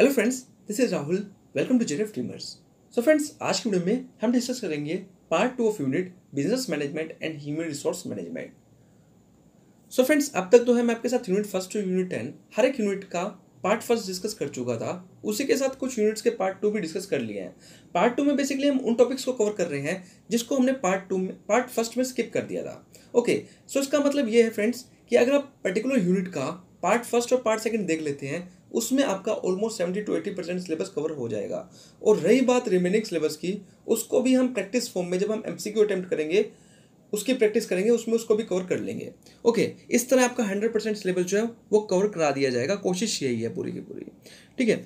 Hello friends this is Rahul welcome to जेरेफ dreamers so friends आज की वीडियो में हम डिस्कस करेंगे part two of unit business management and human resource management so friends अब तक तो है मैं आपके साथ unit first to unit ten हर एक यूनिट का पार्ट फर्स्ट डिस्कस कर चुका था उसी के साथ कुछ यूनिट्स के पार्ट टू भी डिस्कस कर लिए हैं पार्ट टू में बेसिकली हम उन टॉपिक्स को कवर कर रहे हैं जिसको हमने पार्ट टू में पार्ट फर्स्ट में स्किप कर दिया था ओके okay, सो so इसका मतलब ये है फ्रेंड्स कि अगर आप पर्टिकुलर यूनिट का पार्ट फर्स्ट और पार्ट सेकंड देख लेते हैं उसमें आपका almost seventy to eighty percent syllabus cover हो जाएगा और रही बात रिमेनिंग सिलेबस की उसको भी हम प्रैक्टिस फॉर्म में जब हम एम सी क्यू अटैम्प्ट करेंगे उसकी प्रैक्टिस करेंगे उसमें उसको भी कवर कर लेंगे ओके इस तरह आपका हंड्रेड परसेंट सिलेबस जो है वो कवर करा दिया जाएगा कोशिश यही है पूरी की पूरी ठीक है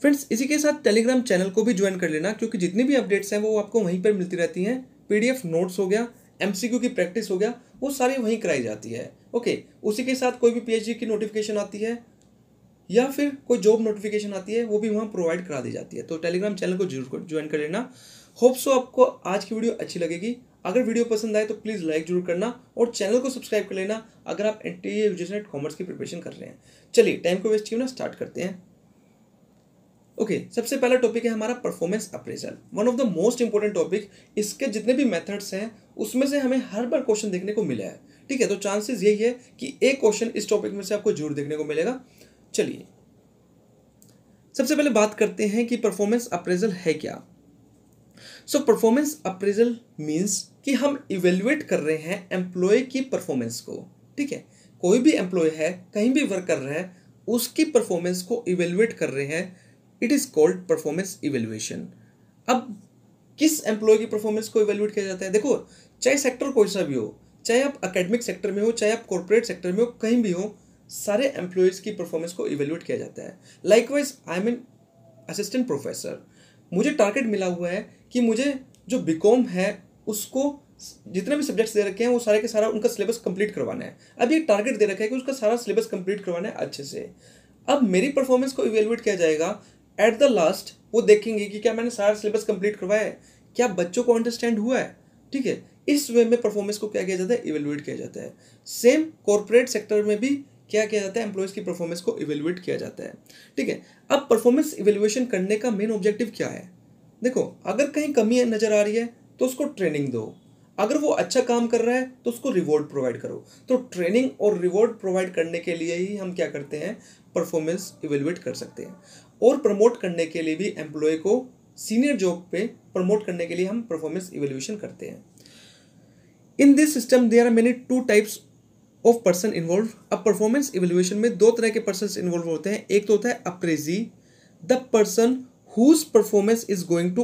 फ्रेंड्स इसी के साथ टेलीग्राम चैनल को भी ज्वाइन कर लेना क्योंकि जितनी भी अपडेट्स हैं वो आपको वहीं पर मिलती रहती हैं पीडीएफ नोट्स हो गया एमसीक्यू की प्रैक्टिस हो गया वो सारी वहीं कराई जाती है ओके उसी के साथ कोई भी पीएचडी की नोटिफिकेशन आती है या फिर कोई जॉब नोटिफिकेशन आती है वो भी वहाँ प्रोवाइड करा दी जाती है तो टेलीग्राम चैनल को जरूर ज्वाइन कर लेना होप सो तो आपको आज की वीडियो अच्छी लगेगी अगर वीडियो पसंद आए तो प्लीज़ लाइक जरूर करना और चैनल को सब्सक्राइब कर लेना अगर आप एन टी एजुकेशन कॉमर्स की प्रिपरेशन कर रहे हैं चलिए टाइम को वेस्ट क्यों ना स्टार्ट करते हैं ओके okay, सबसे पहला टॉपिक है हमारा performance appraisal one of the most important topic इसके जितने भी मेथड्स हैं उसमें से हमें हर बार क्वेश्चन देखने को मिला है ठीक है तो चांसेस यही है कि एक क्वेश्चन इस टॉपिक में से आपको जरूर देखने को मिलेगा चलिए सबसे पहले बात करते हैं कि परफॉर्मेंस अप्रेजल है क्या सो परफॉर्मेंस अप्रेजल मींस कि हम इवेल्युएट कर रहे हैं एम्प्लॉय की परफॉर्मेंस को ठीक है कोई भी एम्प्लॉय है कहीं भी वर्क कर रहा है उसकी परफॉर्मेंस को इवेल्युएट कर रहे हैं it is called performance evaluation अब किस एम्प्लॉय की परफॉर्मेंस को इवेल्युएट किया जाता है देखो चाहे सेक्टर कोई सा भी हो चाहे आप अकेडमिक सेक्टर में हो चाहे आप कॉरपोरेट सेक्टर में हो कहीं भी हो सारे एम्प्लॉयज़ की परफॉर्मेंस को इवेल्यूट किया जाता है likewise I mean assistant professor मुझे टारगेट मिला हुआ है कि मुझे जो बीकॉम है उसको जितने भी सब्जेक्ट्स दे रखे हैं वो सारे के सारा उनका सिलेबस कंप्लीट करवाना है अब ये टारगेट दे रखा है कि उसका सारा सिलेबस कंप्लीट करवाना है अच्छे से अब मेरी परफॉर्मेंस को इवेलुएट किया जाएगा एट द लास्ट वो देखेंगे कि क्या मैंने सारा सिलेबस कंप्लीट करवाया है क्या बच्चों को अंडरस्टैंड हुआ है ठीक है इस वे में परफॉर्मेंस को क्या किया जाता है इवेलुएट किया जाता है सेम कॉरपोरेट सेक्टर में भी क्या किया जाता है एम्प्लॉयज़ की परफॉर्मेंस को इवेलुएट किया जाता है ठीक है अब परफॉर्मेंस इवेलुएशन करने का मेन ऑब्जेक्टिव क्या है देखो अगर कहीं कमी नज़र आ रही है तो उसको ट्रेनिंग दो अगर वो अच्छा काम कर रहा है तो उसको रिवॉर्ड प्रोवाइड करो तो ट्रेनिंग और रिवॉर्ड प्रोवाइड करने के लिए ही हम क्या करते हैं परफॉर्मेंस इवेलुएट कर सकते हैं और प्रमोट करने के लिए भी एम्प्लॉय को सीनियर जॉब पे प्रमोट करने के लिए हम परफॉर्मेंस इवेलुएशन करते हैं in this system there are many two types of person involve अब परफॉर्मेंस इवेल्यूएशन में दो तरह के पर्सन इन्वॉल्व होते हैं एक तो होता है appraisee the person whose performance is going to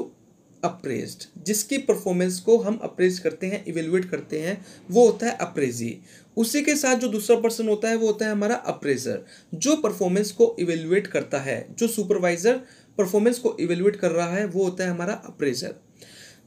appraise जिसकी परफॉर्मेंस को हम अप्रेज करते हैं इवेल्युएट करते हैं वो होता है अप्रेजी उसी के साथ जो दूसरा पर्सन होता है वो होता है हमारा अप्रेजर जो परफॉर्मेंस को इवेल्युएट करता है जो सुपरवाइजर परफॉर्मेंस को इवेल्युएट कर रहा है वो होता है हमारा appraiser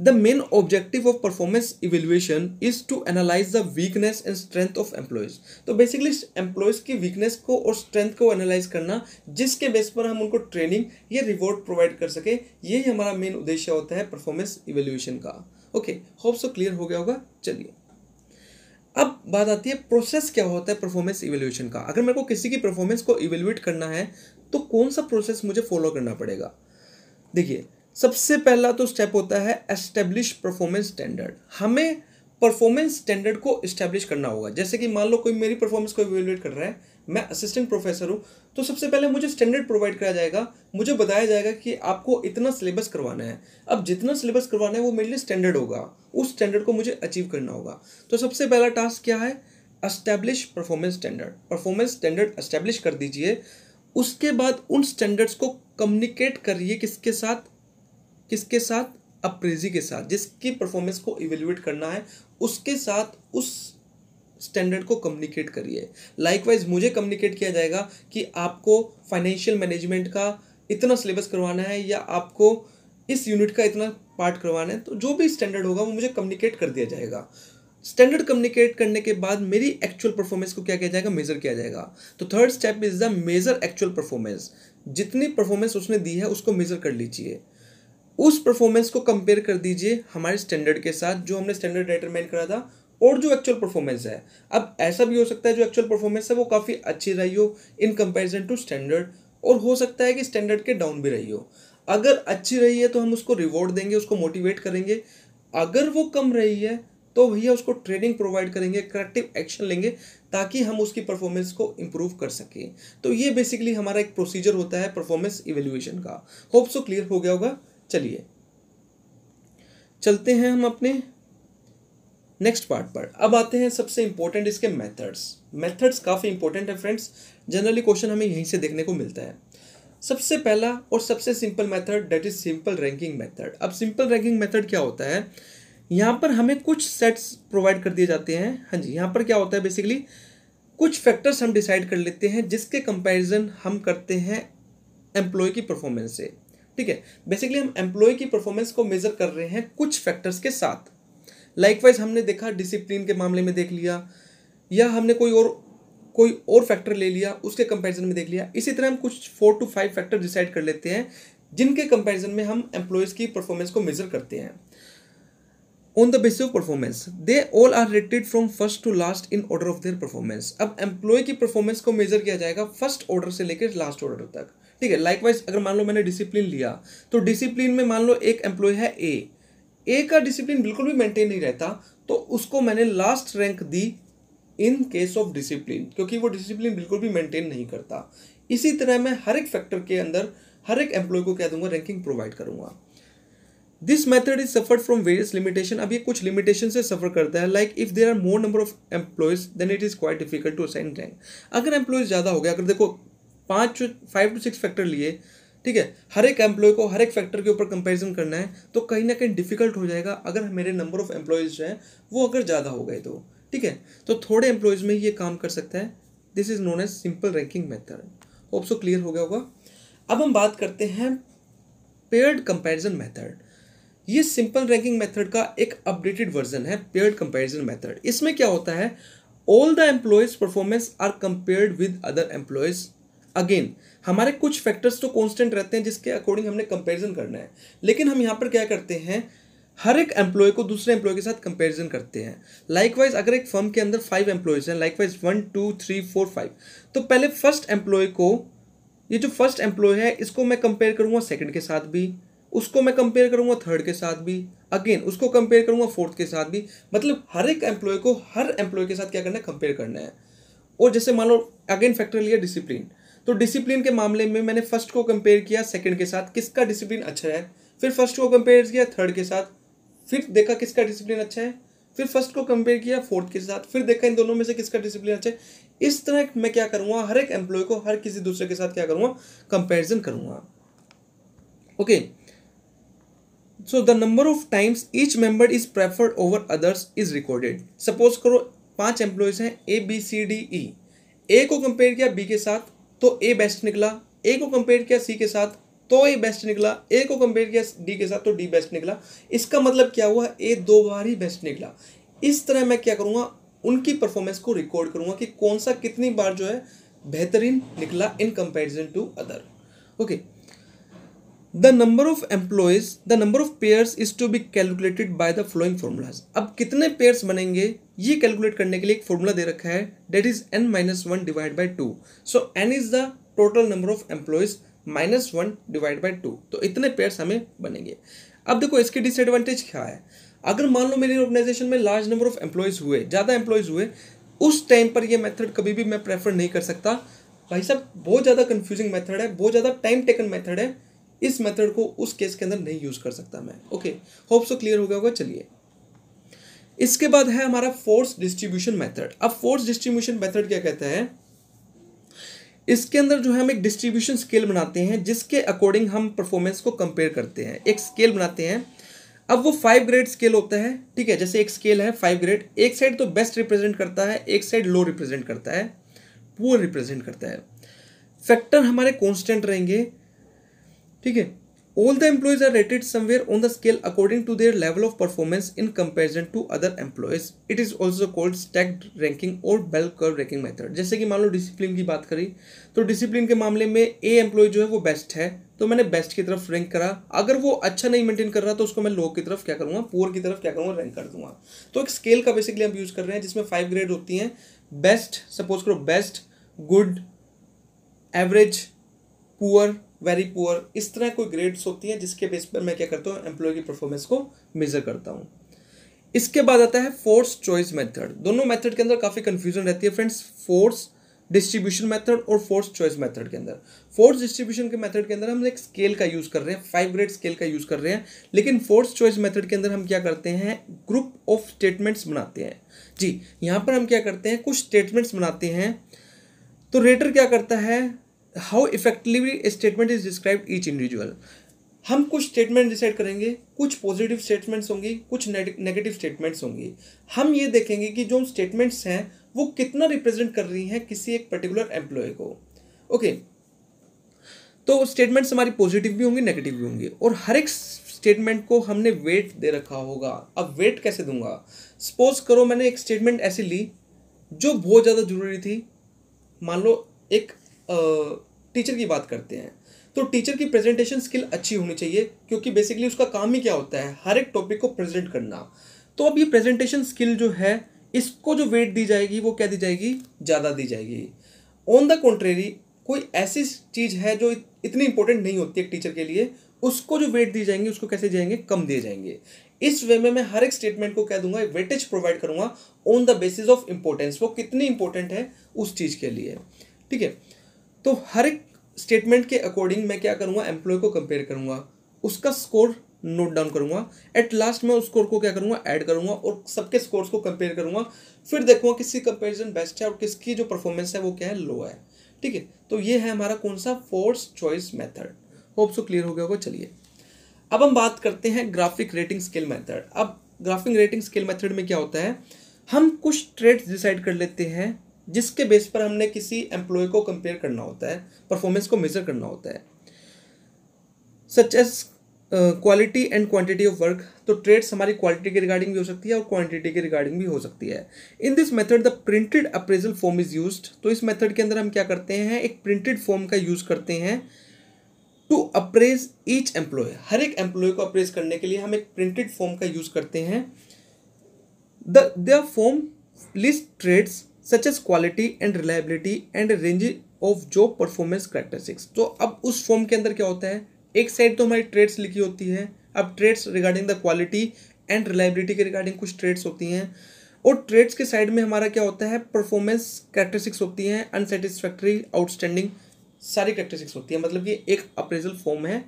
the main objective of performance evaluation is to analyse the weakness and strength of employees तो बेसिकली एम्प्लॉयज की वीकनेस को और स्ट्रेंथ को एनालाइज करना जिसके बेस पर हम उनको ट्रेनिंग या रिवॉर्ड प्रोवाइड कर सके यही हमारा मेन उद्देश्य होता है परफॉर्मेंस इवेल्युएशन का ओके होप सो क्लियर हो गया होगा चलिए अब बात आती है प्रोसेस क्या होता है परफॉर्मेंस इवेल्युएशन का अगर मेरे को किसी की परफॉर्मेंस को इवेल्युएट करना है तो कौन सा प्रोसेस मुझे फॉलो करना पड़ेगा देखिए सबसे पहला तो स्टेप होता है एस्टेब्लिश परफॉर्मेंस स्टैंडर्ड हमें परफॉर्मेंस स्टैंडर्ड को इस्टेब्लिश करना होगा जैसे कि मान लो कोई मेरी परफॉर्मेंस को इवेलुएट कर रहा है मैं असिस्टेंट प्रोफेसर हूँ तो सबसे पहले मुझे स्टैंडर्ड प्रोवाइड कराया जाएगा मुझे बताया जाएगा कि आपको इतना सिलेबस करवाना है अब जितना सिलेबस करवाना है वो मेरे लिए स्टैंडर्ड होगा उस स्टैंडर्ड को मुझे अचीव करना होगा तो सबसे पहला टास्क क्या है establish performance standard performance standard establish कर दीजिए उसके बाद उन स्टैंडर्ड्स को कम्युनिकेट करिए किसके साथ किसके साथ अप्रेजी के साथ जिसकी परफॉर्मेंस को इवेल्युएट करना है उसके साथ उस स्टैंडर्ड को कम्युनिकेट करिए लाइकवाइज मुझे कम्युनिकेट किया जाएगा कि आपको फाइनेंशियल मैनेजमेंट का इतना सिलेबस करवाना है या आपको इस यूनिट का इतना पार्ट करवाना है तो जो भी स्टैंडर्ड होगा वो मुझे कम्युनिकेट कर दिया जाएगा स्टैंडर्ड कम्युनिकेट करने के बाद मेरी एक्चुअल परफॉर्मेंस को क्या किया जाएगा मेजर किया जाएगा तो third step is the measure actual performance जितनी परफॉर्मेंस उसने दी है उसको मेजर कर लीजिए उस परफॉर्मेंस को कंपेयर कर दीजिए हमारे स्टैंडर्ड के साथ जो हमने स्टैंडर्ड डिटरमाइन करा था और जो एक्चुअल परफॉर्मेंस है अब ऐसा भी हो सकता है जो एक्चुअल परफॉर्मेंस है वो काफ़ी अच्छी रही हो इन कंपैरिजन टू स्टैंडर्ड और हो सकता है कि स्टैंडर्ड के डाउन भी रही हो अगर अच्छी रही है तो हम उसको रिवॉर्ड देंगे उसको मोटिवेट करेंगे अगर वो कम रही है तो भैया उसको ट्रेनिंग प्रोवाइड करेंगे करेक्टिव एक्शन लेंगे ताकि हम उसकी परफॉर्मेंस को इम्प्रूव कर सकें तो ये बेसिकली हमारा एक प्रोसीजर होता है परफॉर्मेंस इवेल्यूएशन का होप सो क्लियर हो गया होगा चलिए चलते हैं हम अपने नेक्स्ट पार्ट पर अब आते हैं सबसे इम्पोर्टेंट इसके मेथड्स मेथड्स काफ़ी इंपॉर्टेंट है फ्रेंड्स जनरली क्वेश्चन हमें यहीं से देखने को मिलता है सबसे पहला और सबसे simple method that is simple ranking method अब सिंपल रैंकिंग मेथड क्या होता है यहाँ पर हमें कुछ सेट्स प्रोवाइड कर दिए जाते हैं हाँ जी यहाँ पर क्या होता है बेसिकली कुछ फैक्टर्स हम डिसाइड कर लेते हैं जिसके कंपैरिजन हम करते हैं एम्प्लॉय की परफॉर्मेंस से ठीक है बेसिकली हम एम्प्लॉय की परफॉर्मेंस को मेजर कर रहे हैं कुछ फैक्टर्स के साथ लाइकवाइज हमने देखा डिसिप्लिन के मामले में देख लिया या हमने कोई और कोई और फैक्टर ले लिया उसके कंपैरिजन में देख लिया इसी तरह हम कुछ four to five factor decide कर लेते हैं जिनके कंपैरिजन में हम एम्प्लॉयज़ की परफॉर्मेंस को मेजर करते हैं on the base of performance they all are rated from first to last in order of their performance अब एम्प्लॉय की परफॉर्मेंस को मेजर किया जाएगा फर्स्ट ऑर्डर से लेकर लास्ट ऑर्डर तक ठीक है लाइकवाइज अगर मान लो मैंने डिसिप्लिन लिया तो डिसिप्लिन में मान लो एक एम्प्लॉय है ए ए का डिसिप्लिन बिल्कुल भी मेंटेन नहीं रहता तो उसको मैंने लास्ट रैंक दी इन केस ऑफ डिसिप्लिन क्योंकि वो डिसिप्लिन बिल्कुल भी मेंटेन नहीं करता इसी तरह मैं हर एक फैक्टर के अंदर हर एक एम्प्लॉय को क्या दूंगा रैंकिंग प्रोवाइड करूंगा this method is suffer from various limitation अब ये कुछ लिमिटेशन से सफर करता है like if there are more number of employees then it is quite difficult to assign rank अगर एम्प्लॉयज ज़्यादा हो गया अगर देखो पाँच फाइव टू सिक्स फैक्टर लिए ठीक है हर एक एम्प्लॉय को हर एक फैक्टर के ऊपर कंपैरिजन करना है तो कहीं ना कहीं डिफिकल्ट हो जाएगा अगर मेरे नंबर ऑफ एम्प्लॉयज़ जो हैं वो अगर ज़्यादा हो गए तो ठीक है तो थोड़े एम्प्लॉयज़ में ही ये काम कर सकता है this is known as simple ranking method hope so clear हो गया होगा अब हम बात करते हैं पेयर्ड कंपेरिजन मैथड ये सिंपल रैंकिंग मेथड का एक अपडेटेड वर्जन है पेयर्ड कंपेरिजन मेथड इसमें क्या होता है all the employees performance are compared with other employees again हमारे कुछ फैक्टर्स तो कॉन्स्टेंट रहते हैं जिसके अकॉर्डिंग हमने कंपेरिजन करना है लेकिन हम यहाँ पर क्या करते हैं हर एक एम्प्लॉय को दूसरे एम्प्लॉय के साथ कंपेरिजन करते हैं लाइकवाइज अगर एक फर्म के अंदर फाइव एम्प्लॉयज हैं likewise one two three four five तो पहले फर्स्ट एम्प्लॉय को ये जो फर्स्ट एम्प्लॉय है इसको मैं कंपेयर करूँगा सेकंड के साथ भी उसको मैं कंपेयर करूँगा थर्ड के साथ भी अगेन उसको कंपेयर करूँगा फोर्थ के साथ भी मतलब हर एक एम्प्लॉय को हर एम्प्लॉय के साथ क्या करना है कंपेयर करना है और जैसे मान लो अगेन फैक्टर लिया डिसिप्लिन तो डिसिप्लिन के मामले में मैंने फर्स्ट को कंपेयर किया सेकंड के साथ किसका डिसिप्लिन अच्छा है फिर फर्स्ट को कंपेयर किया थर्ड के साथ फिर देखा किसका डिसिप्लिन अच्छा है फिर फर्स्ट को कंपेयर किया फोर्थ के साथ फिर देखा इन दोनों में से किसका डिसिप्लिन अच्छा है इस तरह मैं क्या करूँगा हर एक एम्प्लॉय को हर किसी दूसरे के साथ क्या करूँगा कंपेरिजन करूँगा okay so the number of times each member is preferred over others is recorded suppose करो पांच एम्प्लॉयज हैं A B C D E ए को कंपेयर किया बी के साथ तो ए बेस्ट निकला ए को कंपेयर किया सी के साथ तो ए बेस्ट निकला ए को कंपेयर किया डी के साथ तो डी बेस्ट निकला इसका मतलब क्या हुआ ए दो बार ही बेस्ट निकला इस तरह मैं क्या करूँगा उनकी परफॉर्मेंस को रिकॉर्ड करूँगा कि कौन सा कितनी बार जो है बेहतरीन निकला in comparison to other okay the number of employees the number of pairs is to be calculated by the following formulas अब कितने पेयर्स बनेंगे ये कैलकुलेट करने के लिए एक फॉर्मूला दे रखा है that is N minus one divide by two so N is the total number of employees minus one divide by two तो इतने पेयर्स हमें बनेंगे अब देखो इसकी डिसएडवांटेज क्या है अगर मान लो मेरी ऑर्गेनाइजेशन में लार्ज नंबर ऑफ एम्प्लॉयज़ हुए ज़्यादा एम्प्लॉयज़ हुए उस टाइम पर यह मेथड कभी भी मैं प्रेफर नहीं कर सकता भाई साहब बहुत ज़्यादा कंफ्यूजिंग मेथड है बहुत ज़्यादा टाइम टेकन मेथड है इस मेथड को उस केस के अंदर नहीं यूज़ कर सकता मैं ओके होप सो क्लियर हो गया होगा चलिए इसके बाद है हमारा फोर्स डिस्ट्रीब्यूशन मेथड अब फोर्स डिस्ट्रीब्यूशन मेथड क्या कहता है इसके अंदर जो है हम एक डिस्ट्रीब्यूशन स्केल बनाते हैं जिसके अकॉर्डिंग हम परफॉर्मेंस को कंपेयर करते हैं एक स्केल बनाते हैं अब वो फाइव ग्रेड स्केल होता है ठीक है जैसे एक स्केल है फाइव ग्रेड एक साइड तो बेस्ट रिप्रेजेंट करता है एक साइड लो रिप्रेजेंट करता है पुअर रिप्रेजेंट करता है फैक्टर हमारे कॉन्स्टेंट रहेंगे ठीक है all the employees are rated somewhere on the scale according to their level of performance in comparison to other employees it is also called stacked ranking और bell curve ranking method जैसे कि मान लो discipline की बात करी तो discipline के मामले में ए एम्प्लॉय जो है वो बेस्ट है तो मैंने बेस्ट की तरफ रैंक करा अगर वो अच्छा नहीं मेंटेन कर रहा तो उसको मैं लो की तरफ क्या करूँगा पुअर की तरफ क्या करूँगा रैंक कर दूंगा तो एक स्केल का बेसिकली हम यूज़ कर रहे हैं जिसमें फाइव ग्रेड होती हैं बेस्ट सपोज करो best good average poor very poor इस तरह कोई ग्रेड्स होती हैं जिसके बेस पर मैं क्या करता हूँ एम्प्लॉय की परफॉर्मेंस को मेज़र करता हूँ इसके बाद आता है फोर्स चॉइस मेथड दोनों मेथड के अंदर काफ़ी कन्फ्यूजन रहती है फ्रेंड्स फोर्स डिस्ट्रीब्यूशन मेथड और फोर्स चॉइस मेथड के अंदर फोर्स डिस्ट्रीब्यूशन के मेथड के अंदर हम एक स्केल का यूज़ कर रहे हैं फाइव ग्रेड स्केल का यूज़ कर रहे हैं लेकिन फोर्स चॉइस मेथड के अंदर हम क्या करते हैं ग्रुप ऑफ स्टेटमेंट्स बनाते हैं जी यहाँ पर हम क्या करते हैं कुछ स्टेटमेंट्स बनाते हैं तो रेटर क्या करता है how effectively statement is describe each individual हम कुछ स्टेटमेंट डिसाइड करेंगे कुछ पॉजिटिव स्टेटमेंट्स होंगी कुछ नेगेटिव स्टेटमेंट्स होंगी हम ये देखेंगे कि जो स्टेटमेंट्स हैं वो कितना रिप्रेजेंट कर रही हैं किसी एक पर्टिकुलर एम्प्लॉय को ओके okay. तो स्टेटमेंट्स हमारी पॉजिटिव भी होंगी नेगेटिव भी होंगी और हर एक स्टेटमेंट को हमने वेट दे रखा होगा अब वेट कैसे दूंगा सपोज करो मैंने एक स्टेटमेंट ऐसी ली जो बहुत ज़्यादा जरूरी थी मान लो एक टीचर की बात करते हैं तो टीचर की प्रेजेंटेशन स्किल अच्छी होनी चाहिए क्योंकि बेसिकली उसका काम ही क्या होता है हर एक टॉपिक को प्रेजेंट करना तो अब ये प्रेजेंटेशन स्किल जो है इसको जो वेट दी जाएगी वो क्या दी जाएगी ज़्यादा दी जाएगी ऑन द कॉन्ट्रेरी कोई ऐसी चीज़ है जो इतनी इंपॉर्टेंट नहीं होती है टीचर के लिए उसको जो वेट दी जाएंगे उसको कैसे जाएंगे कम दिए जाएंगे इस वे में मैं हर एक स्टेटमेंट को कह दूंगा वेटेज प्रोवाइड करूंगा on the basis of importance वो कितनी इंपॉर्टेंट है उस चीज़ के लिए ठीक है तो हर एक स्टेटमेंट के अकॉर्डिंग मैं क्या करूँगा एम्प्लॉय को कंपेयर करूँगा उसका स्कोर नोट डाउन करूँगा एट लास्ट मैं उस स्कोर को क्या करूँगा ऐड करूँगा और सबके स्कोर्स को कंपेयर करूँगा फिर देखूँगा किसकी कंपेरिजन बेस्ट है और किसकी जो परफॉर्मेंस है वो क्या है लो है ठीक है तो ये है हमारा कौन सा force choice method hope so clear हो गया होगा चलिए अब हम बात करते हैं ग्राफिक रेटिंग स्केल मेथड अब ग्राफिक रेटिंग स्केल मेथड में क्या होता है हम कुछ ट्रेड्स डिसाइड कर लेते हैं जिसके बेस पर हमने किसी एम्प्लॉय को कंपेयर करना होता है परफॉर्मेंस को मेजर करना होता है such as quality and quantity of work तो ट्रेड्स हमारी क्वालिटी के रिगार्डिंग भी हो सकती है और क्वांटिटी के रिगार्डिंग भी हो सकती है in this method the printed appraisal form is use तो इस मेथड के अंदर हम क्या करते हैं एक प्रिंटेड फॉर्म का यूज करते हैं टू अप्रेज ईच एम्प्लॉय हर एक एम्प्लॉय को अप्रेज करने के लिए हम एक प्रिंटेड फॉर्म का यूज करते हैं the form list traits such as quality and reliability and range of job performance characteristics तो अब उस फॉर्म के अंदर क्या होता है एक साइड तो हमारी ट्रेड्स लिखी होती है अब traits regarding the quality and reliability के रिगार्डिंग कुछ ट्रेड्स होती हैं और ट्रेड्स के साइड में हमारा क्या होता है परफॉर्मेंस करेक्टरिस्टिक्स होती हैं अनसेटिस्फैक्ट्री आउटस्टैंडिंग सारी करेक्टरिस्टिक्स होती है मतलब कि एक अप्रेजल फॉर्म है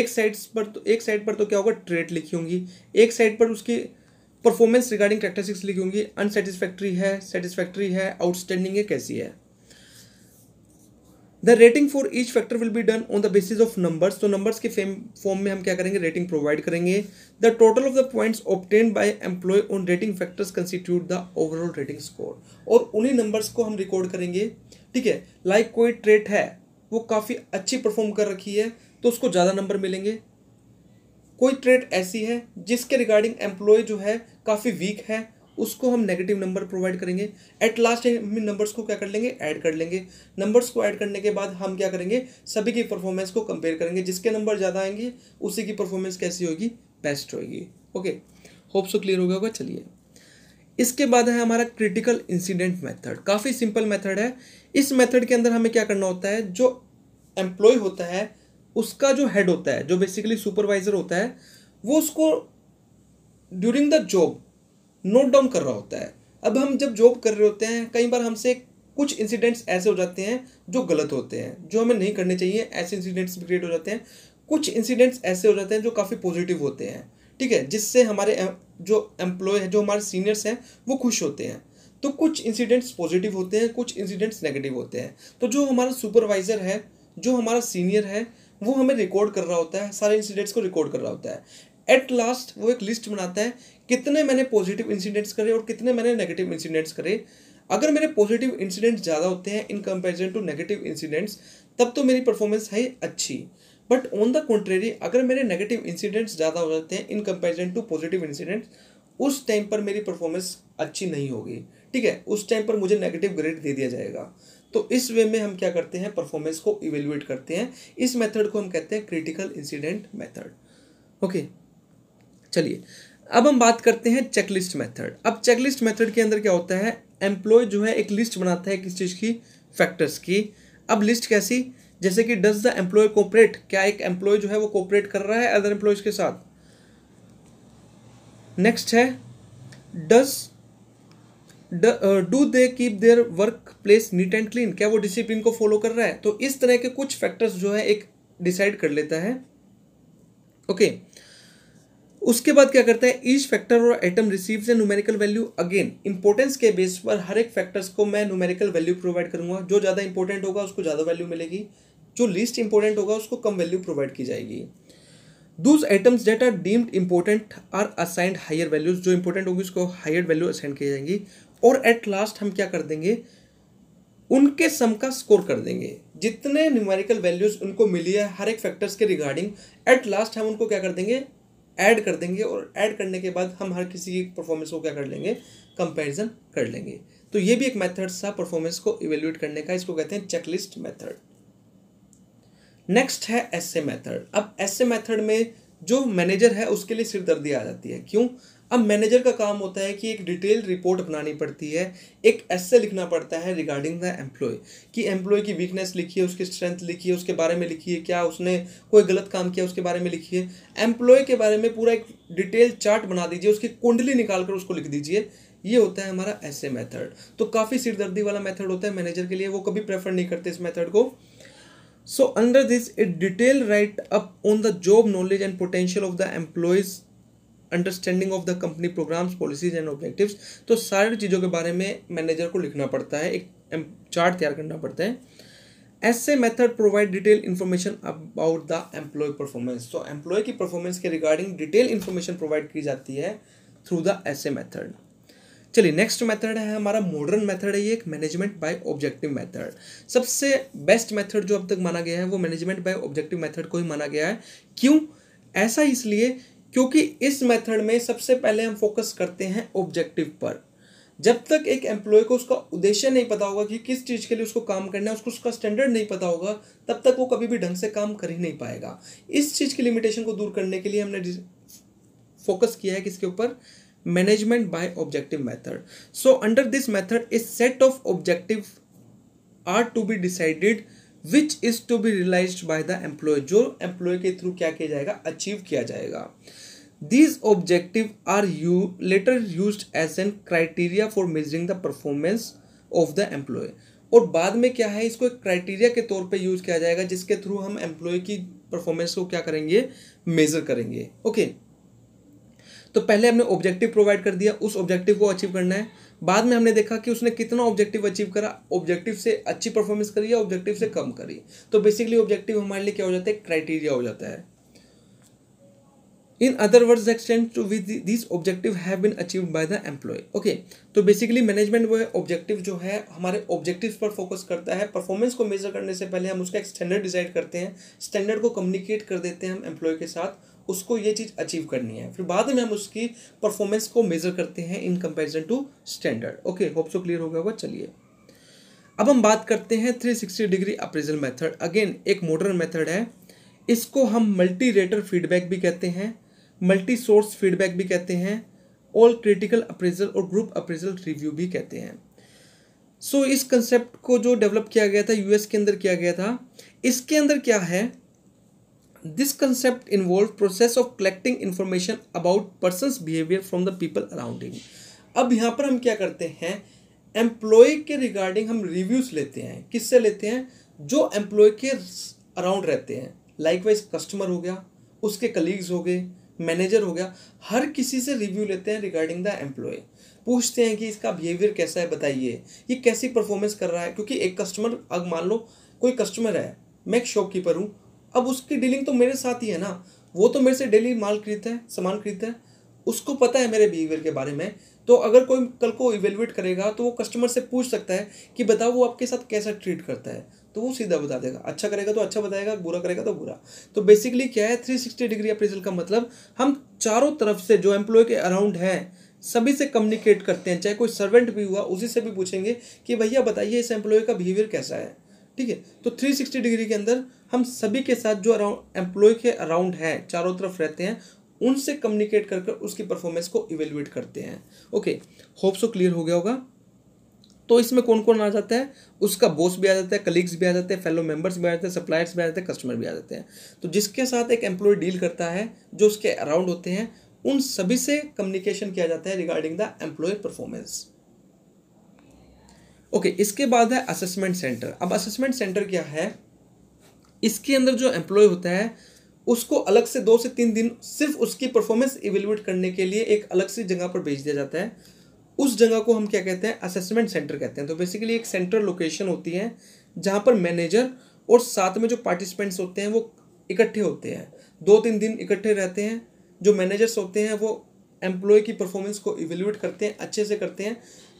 एक साइड्स पर तो एक साइड पर तो क्या होगा ट्रेड लिखी होंगी एक साइड पर उसकी परफॉर्मेंस रिगार्डिंग कैरेक्टरिस्टिक्स लिखी होंगी अनसेटिस्फैक्ट्री है सेटिस्फैक्ट्री है आउटस्टैंडिंग है कैसी है the rating for each factor will be done on the basis of numbers तो नंबर्स के फॉर्म में हम क्या करेंगे रेटिंग प्रोवाइड करेंगे the total of the points obtained by employee on rating factors constitute the overall rating score और उन्हीं numbers को हम रिकॉर्ड करेंगे ठीक है लाइक like कोई ट्रेट है वो काफ़ी अच्छी परफॉर्म कर रखी है तो उसको ज़्यादा नंबर मिलेंगे कोई ट्रेड ऐसी है जिसके रिगार्डिंग एम्प्लॉय जो है काफ़ी वीक है उसको हम नेगेटिव नंबर प्रोवाइड करेंगे एट लास्ट हम नंबर्स को क्या कर लेंगे ऐड कर लेंगे नंबर्स को ऐड करने के बाद हम क्या करेंगे सभी की परफॉर्मेंस को कंपेयर करेंगे जिसके नंबर ज़्यादा आएंगे उसी की परफॉर्मेंस कैसी होगी बेस्ट होगी ओके होप सो क्लियर हो गया होगा चलिए इसके बाद है हमारा क्रिटिकल इंसिडेंट मैथड काफ़ी सिंपल मैथड है इस मैथड के अंदर हमें क्या करना होता है जो एम्प्लॉय होता है उसका जो हेड होता है जो बेसिकली सुपरवाइजर होता है वो उसको during the job note down कर रहा होता है अब हम जब जॉब कर रहे होते हैं कई बार हमसे कुछ इंसिडेंट्स ऐसे हो जाते हैं जो गलत होते हैं जो हमें नहीं करने चाहिए ऐसे इंसिडेंट्स भी क्रिएट हो जाते हैं कुछ इंसिडेंट्स ऐसे हो जाते हैं जो काफ़ी पॉजिटिव होते हैं ठीक है जिससे हमारे जो एम्प्लॉय है जो हमारे सीनियर्स हैं वो खुश होते हैं तो कुछ इंसिडेंट्स पॉजिटिव होते हैं कुछ इंसिडेंट्स नेगेटिव होते हैं तो जो हमारा सुपरवाइज़र है जो हमारा सीनियर है वो हमें रिकॉर्ड कर रहा होता है सारे इंसिडेंट्स को रिकॉर्ड कर रहा होता है एट लास्ट वो एक लिस्ट बनाता है कितने मैंने पॉजिटिव इंसिडेंट्स करे और कितने मैंने नेगेटिव इंसिडेंट्स करे अगर मेरे पॉजिटिव इंसिडेंट्स ज़्यादा होते हैं in comparison to negative incidents तब तो मेरी परफॉर्मेंस है अच्छी बट ऑन द कॉन्ट्रेरी अगर मेरे नेगेटिव इंसिडेंट्स ज़्यादा हो जाते हैं in comparison to positive incidents उस टाइम पर मेरी परफॉर्मेंस अच्छी नहीं होगी ठीक है उस टाइम पर मुझे नेगेटिव ग्रेड दे दिया जाएगा तो इस वे में हम क्या करते हैं परफॉर्मेंस को इवेल्युएट करते हैं इस मेथड को हम कहते हैं क्रिटिकल इंसिडेंट मेथड ओके चलिए अब हम बात करते हैं चेकलिस्ट मेथड अब चेकलिस्ट मेथड के अंदर क्या होता है एम्प्लॉय जो है एक लिस्ट बनाता है किस चीज़ की फैक्टर्स की अब लिस्ट कैसी जैसे कि डज द एम्प्लॉय कोऑपरेट क्या एक एम्प्लॉय जो है वो कोऑपरेट कर रहा है अदर एम्प्लॉयज के साथ नेक्स्ट है does do they keep their work place neat and clean क्या वो डिसिप्लिन को फॉलो कर रहा है तो इस तरह के कुछ फैक्टर्स जो है एक डिसाइड कर लेता है ओके okay. उसके बाद क्या करता है ईच फैक्टर और item receives a numerical value again importance के बेस पर हर एक फैक्टर्स को मैं न्यूमेरिकल वैल्यू प्रोवाइड करूंगा जो ज़्यादा इंपॉर्टेंट होगा उसको ज़्यादा वैल्यू मिलेगी जो लीस्ट इंपॉर्टेंट होगा उसको कम वैल्यू प्रोवाइड की जाएगी those items that are deemed important are assigned higher values जो इंपॉर्टेंट होगी उसको हायर वैल्यू असाइन की जाएंगी और एट लास्ट हम क्या कर देंगे उनके सम का स्कोर कर देंगे जितने न्यूमेरिकल वैल्यूज उनको मिली है हर एक फैक्टर्स के रिगार्डिंग एट लास्ट हम उनको क्या कर देंगे ऐड कर देंगे और ऐड करने के बाद हम हर किसी की परफॉर्मेंस को क्या कर लेंगे कंपैरिजन कर लेंगे तो ये भी एक मेथड था परफॉर्मेंस को इवेल्यूएट करने का इसको कहते हैं चेकलिस्ट मेथड नेक्स्ट है एस ए मेथड अब एस ए मेथड में जो मैनेजर है उसके लिए सिरदर्दी आ जाती है क्यों अब मैनेजर का काम होता है कि एक डिटेल रिपोर्ट बनानी पड़ती है एक एस लिखना पड़ता है रिगार्डिंग द एम्प्लॉय कि एम्प्लॉय की वीकनेस लिखिए उसकी स्ट्रेंथ लिखिए उसके बारे में लिखिए क्या उसने कोई गलत काम किया उसके बारे में लिखिए एम्प्लॉय के बारे में पूरा एक डिटेल चार्ट बना दीजिए उसकी कुंडली निकाल कर उसको लिख दीजिए ये होता है हमारा ऐसे मेथड तो काफ़ी सिरदर्दी वाला मेथड होता है मैनेजर के लिए वो कभी प्रेफर नहीं करते इस मेथड को so under this it detail write up on the job knowledge and potential of the employees understanding of the company programs policies and objectives तो सारी चीज़ों के बारे में मैनेजर को लिखना पड़ता है एक चार्ट तैयार करना पड़ता है essay method provide detail information about the employee performance तो एम्प्लॉय की परफॉर्मेंस के रिगार्डिंग डिटेल इन्फॉर्मेशन प्रोवाइड की जाती है थ्रू द ऐसे मेथड चलिए नेक्स्ट मेथड है हमारा मॉडर्न मेथड है ये एक मैनेजमेंट बाय ऑब्जेक्टिव मेथड सबसे बेस्ट मेथड जो अब तक माना गया है वो मैनेजमेंट बाय ऑब्जेक्टिव मेथड को ही माना गया है क्यों ऐसा इसलिए क्योंकि इस मेथड में सबसे पहले हम फोकस करते हैं ऑब्जेक्टिव पर जब तक एक एम्प्लॉय को उसका उद्देश्य नहीं पता होगा कि किस चीज़ के लिए उसको काम करना है उसको उसका स्टैंडर्ड नहीं पता होगा तब तक वो कभी भी ढंग से काम कर ही नहीं पाएगा इस चीज़ की लिमिटेशन को दूर करने के लिए हमने फोकस किया है किसके ऊपर management by objective method so under this method a set of objective are to be decided which is to be realize by the employee जो एम्प्लॉय के थ्रू क्या किया जाएगा अचीव किया जाएगा these objective are you later used as an criteria for measuring the performance of the employee और बाद में क्या है इसको एक क्राइटेरिया के तौर पे यूज़ किया जाएगा जिसके थ्रू हम एम्प्लॉय की परफॉर्मेंस को क्या करेंगे मेज़र करेंगे ओके okay. तो पहले हमने ऑब्जेक्टिव प्रोवाइड कर दिया उस ऑब्जेक्टिव को अचीव करना है बाद में हमने देखा कि उसने कितना ऑब्जेक्टिव अचीव करा ऑब्जेक्टिव से अच्छी परफॉर्मेंस करी या ऑब्जेक्टिव से कम करी तो बेसिकली ऑब्जेक्टिव हमारे लिए क्या हो जाता है क्राइटेरिया हो जाता है in other words extend to with this objective have been achieved by the employee okay तो बेसिकली मैनेजमेंट वो है ऑब्जेक्टिव जो है हमारे ऑब्जेक्टिव पर फोकस करता है परफॉर्मेंस को मेजर करने से पहले हम उसका एक स्टैंडर्ड डिसाइड करते हैं स्टैंडर्ड को कम्युनिकेट कर देते हैं हम एम्प्लॉय के साथ उसको ये चीज़ अचीव करनी है फिर बाद में हम उसकी परफॉर्मेंस को मेजर करते हैं in comparison to standard okay hope so clear गया होगा चलिए अब हम बात करते हैं three sixty degree appraisal method again एक मॉडर्न मेथड है इसको हम मल्टी रेटर फीडबैक भी कहते हैं मल्टी सोर्स फीडबैक भी कहते हैं ऑल क्रिटिकल अप्रेजल और ग्रुप अप्रेजल रिव्यू भी कहते हैं सो so, इस कंसेप्ट को जो डेवलप किया गया था यूएस के अंदर किया गया था इसके अंदर क्या है this concept involve process of collecting information about person behaviour from the people around him अब यहाँ पर हम क्या करते हैं एम्प्लॉय के रिगार्डिंग हम रिव्यूज़ लेते हैं किससे लेते हैं जो एम्प्लॉय के अराउंड रहते हैं लाइक वाइज कस्टमर हो गया उसके कलीग्स हो गए मैनेजर हो गया हर किसी से रिव्यू लेते हैं रिगार्डिंग द एम्प्लॉय पूछते हैं कि इसका बिहेवियर कैसा है बताइए ये कैसी परफॉर्मेंस कर रहा है क्योंकि एक कस्टमर अब मान लो कोई कस्टमर है मैं एक शॉपकीपर हूँ अब उसकी डीलिंग तो मेरे साथ ही है ना वो तो मेरे से डेली माल खरीदता है सामान खरीदता है उसको पता है मेरे बिहेवियर के बारे में तो अगर कोई कल को इवेलुएट करेगा तो वो कस्टमर से पूछ सकता है कि बताओ वो आपके साथ कैसा ट्रीट करता है तो वो सीधा बता देगा अच्छा करेगा तो अच्छा बताएगा बुरा करेगा तो बुरा तो बेसिकली क्या है थ्री सिक्सटी डिग्री अप्रेजल का मतलब हम चारों तरफ से जो एम्प्लॉय के अराउंड हैं सभी से कम्युनिकेट करते हैं चाहे कोई सर्वेंट भी हुआ उसी से भी पूछेंगे कि भैया बताइए इस एम्प्लॉय का बिहेवियर कैसा है ठीक है तो थ्री सिक्सटी डिग्री के अंदर हम सभी के साथ जो अराउंड एम्प्लॉय के अराउंड हैं चारों तरफ रहते हैं उनसे कम्युनिकेट कर उसकी परफॉर्मेंस को इवेल्युएट करते हैं ओके होप सो क्लियर हो गया होगा तो इसमें कौन कौन आ जाता है उसका बॉस भी आ जाता है कलीग्स भी आ जाते हैं फेलो मेंबर्स भी आ जाते हैं सप्लायर्स भी आ जाते हैं कस्टमर भी आ जाते हैं तो जिसके साथ एक एम्प्लॉय डील करता है जो उसके अराउंड होते हैं उन सभी से कम्युनिकेशन किया जाता है regarding the employee performance okay इसके बाद है असेसमेंट सेंटर अब असेसमेंट सेंटर क्या है इसके अंदर जो एम्प्लॉय होता है उसको अलग से दो से तीन दिन सिर्फ उसकी परफॉर्मेंस इवेल्यूएट करने के लिए एक अलग सी जगह पर भेज दिया जाता है उस जगह को हम क्या कहते हैं असेसमेंट सेंटर कहते हैं तो बेसिकली एक सेंट्रल लोकेशन होती है जहाँ पर मैनेजर और साथ में जो पार्टिसिपेंट्स होते हैं वो इकट्ठे होते हैं दो तीन दिन इकट्ठे रहते हैं जो मैनेजर्स होते हैं वो एम्प्लॉय की परफॉर्मेंस को इवेल्यूएट करते हैं अच्छे से करते हैं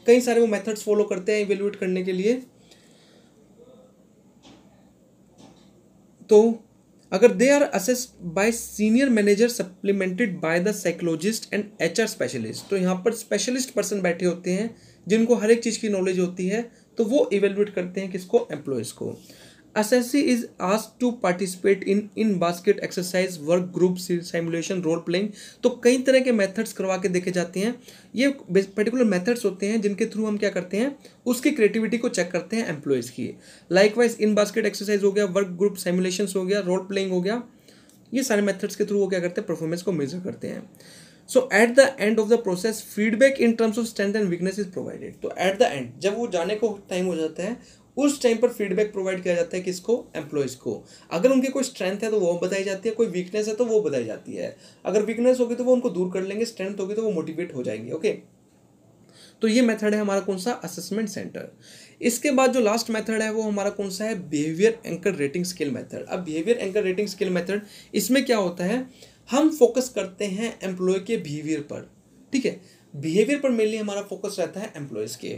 कई सारे वो मेथड्स फॉलो करते हैं इवेल्यूएट करने के लिए तो अगर they are assessed by senior manager supplemented by the psychologist and are specialist तो यहाँ पर स्पेशलिस्ट पर्सन बैठे होते हैं जिनको हर एक चीज़ की नॉलेज होती है तो वो इवेल्युएट करते हैं किसको एम्प्लॉयज़ को assessee is asked to participate in in basket exercise work group simulation role playing तो कई तरह के methods करवा के देखे जाते हैं ये particular methods होते हैं जिनके through हम क्या करते हैं उसकी creativity को check करते हैं employees की likewise in basket exercise हो गया work group simulations हो गया role playing हो गया ये सारे methods के through वो क्या करते हैं performance को measure करते हैं so at the end of the process feedback in terms of strength and weakness is provided तो एट द एंड जब वो जाने को टाइम हो जाता है उस टाइम पर फीडबैक प्रोवाइड किया जाता है किसको एम्प्लॉयज़ को अगर उनकी कोई स्ट्रेंथ है तो वो बताई जाती है कोई वीकनेस है तो वो बताई जाती है अगर वीकनेस होगी तो वो उनको दूर कर लेंगे स्ट्रेंथ होगी तो वो मोटिवेट हो जाएंगे ओके तो ये मेथड है हमारा कौन सा असेसमेंट सेंटर इसके बाद जो लास्ट मेथड है वो हमारा कौन सा है behaviour anchor rating skill method अब behaviour anchor rating skill method इसमें क्या होता है हम फोकस करते हैं एम्प्लॉय के बिहेवियर पर ठीक है बिहेवियर पर मेनली हमारा फोकस रहता है एम्प्लॉयज़ के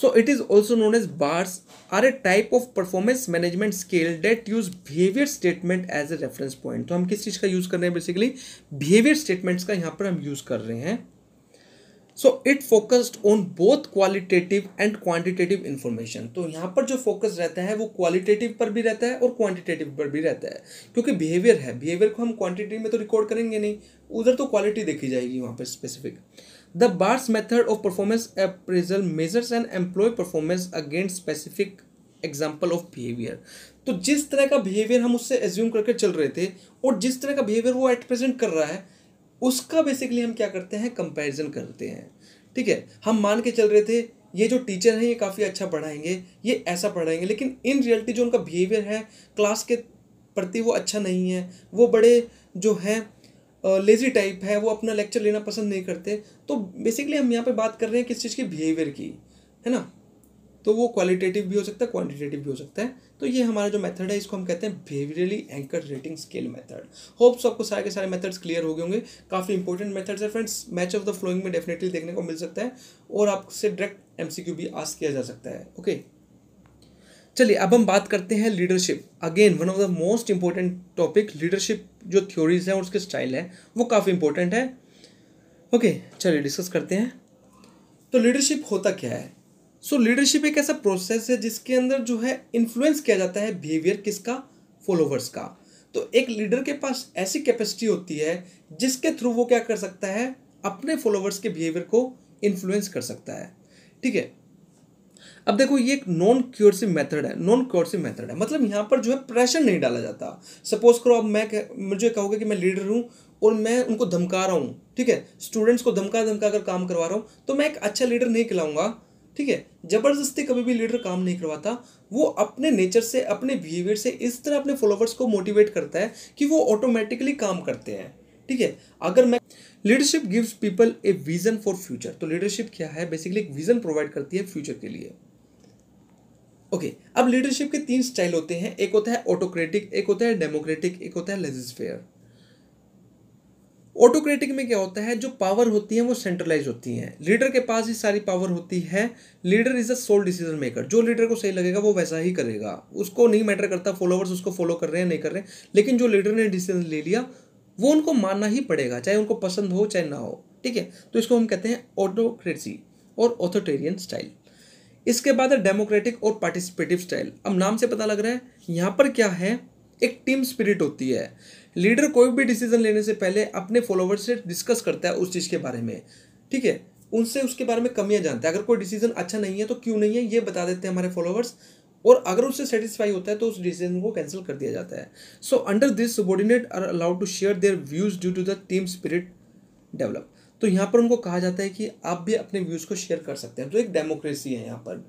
so it is also known as BARS are a type of performance management scale that use behaviour statement as a reference point तो हम किस चीज़ का यूज़ कर रहे हैं बेसिकली बिहेवियर स्टेटमेंट्स का यहाँ पर हम यूज़ कर रहे हैं so it focused on both qualitative and quantitative information तो यहाँ पर जो फोकस रहता है वो क्वालिटेटिव पर भी रहता है और क्वांटिटेटिव पर भी रहता है क्योंकि बिहेवियर है बिहेवियर को हम क्वांटिटी में तो रिकॉर्ड करेंगे नहीं उधर तो क्वालिटी देखी जाएगी वहाँ पर specific the BARS method of performance appraisal measures and employee performance against specific example of behaviour तो जिस तरह का बिहेवियर हम उससे एज्यूम करके चल रहे थे और जिस तरह का बिहेवियर वो एट प्रेजेंट कर रहा है उसका बेसिकली हम क्या करते हैं कंपैरिजन करते हैं ठीक है हम मान के चल रहे थे ये जो टीचर हैं ये काफ़ी अच्छा पढ़ाएंगे ये ऐसा पढ़ाएंगे लेकिन इन रियलिटी जो उनका बिहेवियर है क्लास के प्रति वो अच्छा नहीं है वो बड़े जो हैं लेज़ी टाइप है वो अपना लेक्चर लेना पसंद नहीं करते तो बेसिकली हम यहाँ पे बात कर रहे हैं किस चीज़ के बिहेवियर की है ना तो वो क्वालिटेटिव भी हो सकता है क्वान्टिटेटिव भी हो सकता है तो ये हमारा जो मेथड है इसको हम कहते हैं behaviourally anchor rating scale method hopes आपको सारे के सारे मेथड्स क्लियर हो गए होंगे काफ़ी इंपॉर्टेंट मेथड्स है friends match of the following में डेफिनेटली देखने को मिल सकता है और आपसे डायरेक्ट क्यू भी आस किया जा सकता है ओके चलिए अब हम बात करते हैं leadership again one of the most important topic leadership जो थ्योरीज हैं और उसके स्टाइल है वो काफ़ी इंपॉर्टेंट है ओके चलिए डिस्कस करते हैं तो लीडरशिप होता क्या है सो so, लीडरशिप एक ऐसा प्रोसेस है जिसके अंदर जो है इन्फ्लुएंस किया जाता है बिहेवियर किसका फॉलोवर्स का तो एक लीडर के पास ऐसी कैपेसिटी होती है जिसके थ्रू वो क्या कर सकता है अपने फॉलोवर्स के बिहेवियर को इन्फ्लुएंस कर सकता है ठीक है अब देखो ये एक नॉन क्योरसिव मेथड है नॉन क्योरसिव मेथड है मतलब यहाँ पर जो है प्रेशर नहीं डाला जाता सपोज करो अब मैं मुझे कहोगे कि मैं लीडर हूँ और मैं उनको धमका रहा हूँ ठीक है स्टूडेंट्स को धमका धमका कर काम करवा रहा हूँ तो मैं एक अच्छा लीडर नहीं खिलाऊंगा ठीक है जबरदस्ती कभी भी लीडर काम नहीं करवाता वो अपने नेचर से अपने बिहेवियर से इस तरह अपने फॉलोवर्स को मोटिवेट करता है कि वो ऑटोमेटिकली काम करते हैं ठीक है अगर मैं leadership gives people a vision for future तो लीडरशिप क्या है बेसिकली एक विजन प्रोवाइड करती है फ्यूचर के लिए ओके okay, अब लीडरशिप के तीन स्टाइल होते हैं एक होता है ऑटोक्रेटिक एक होता है डेमोक्रेटिक एक होता है लेजिस्फेयर ऑटोक्रेटिक में क्या होता है जो पावर होती है वो सेंट्रलाइज होती है लीडर के पास ही सारी पावर होती है leader is a sole decision maker जो लीडर को सही लगेगा वो वैसा ही करेगा उसको नहीं मैटर करता फॉलोवर्स उसको फॉलो कर रहे हैं नहीं कर रहे हैं लेकिन जो लीडर ने डिसीजन ले लिया वो उनको मानना ही पड़ेगा चाहे उनको पसंद हो चाहे ना हो ठीक है तो इसको हम कहते हैं ऑटोक्रेसी और ऑथोटेरियन स्टाइल इसके बाद है डेमोक्रेटिक और पार्टिसिपेटिव स्टाइल अब नाम से पता लग रहा है यहाँ पर क्या है एक टीम स्पिरिट होती है लीडर कोई भी डिसीजन लेने से पहले अपने फॉलोवर से डिस्कस करता है उस चीज़ के बारे में ठीक है उनसे उसके बारे में कमियाँ जानता है अगर कोई डिसीजन अच्छा नहीं है तो क्यों नहीं है ये बता देते हैं हमारे फॉलोवर्स और अगर उससे सेटिस्फाई होता है तो उस डिसीजन को कैंसिल कर दिया जाता है so under this subordinate are allowed to share their views due to the team spirit develop तो यहाँ पर उनको कहा जाता है कि आप भी अपने व्यूज़ को शेयर कर सकते हैं तो एक डेमोक्रेसी है यहाँ पर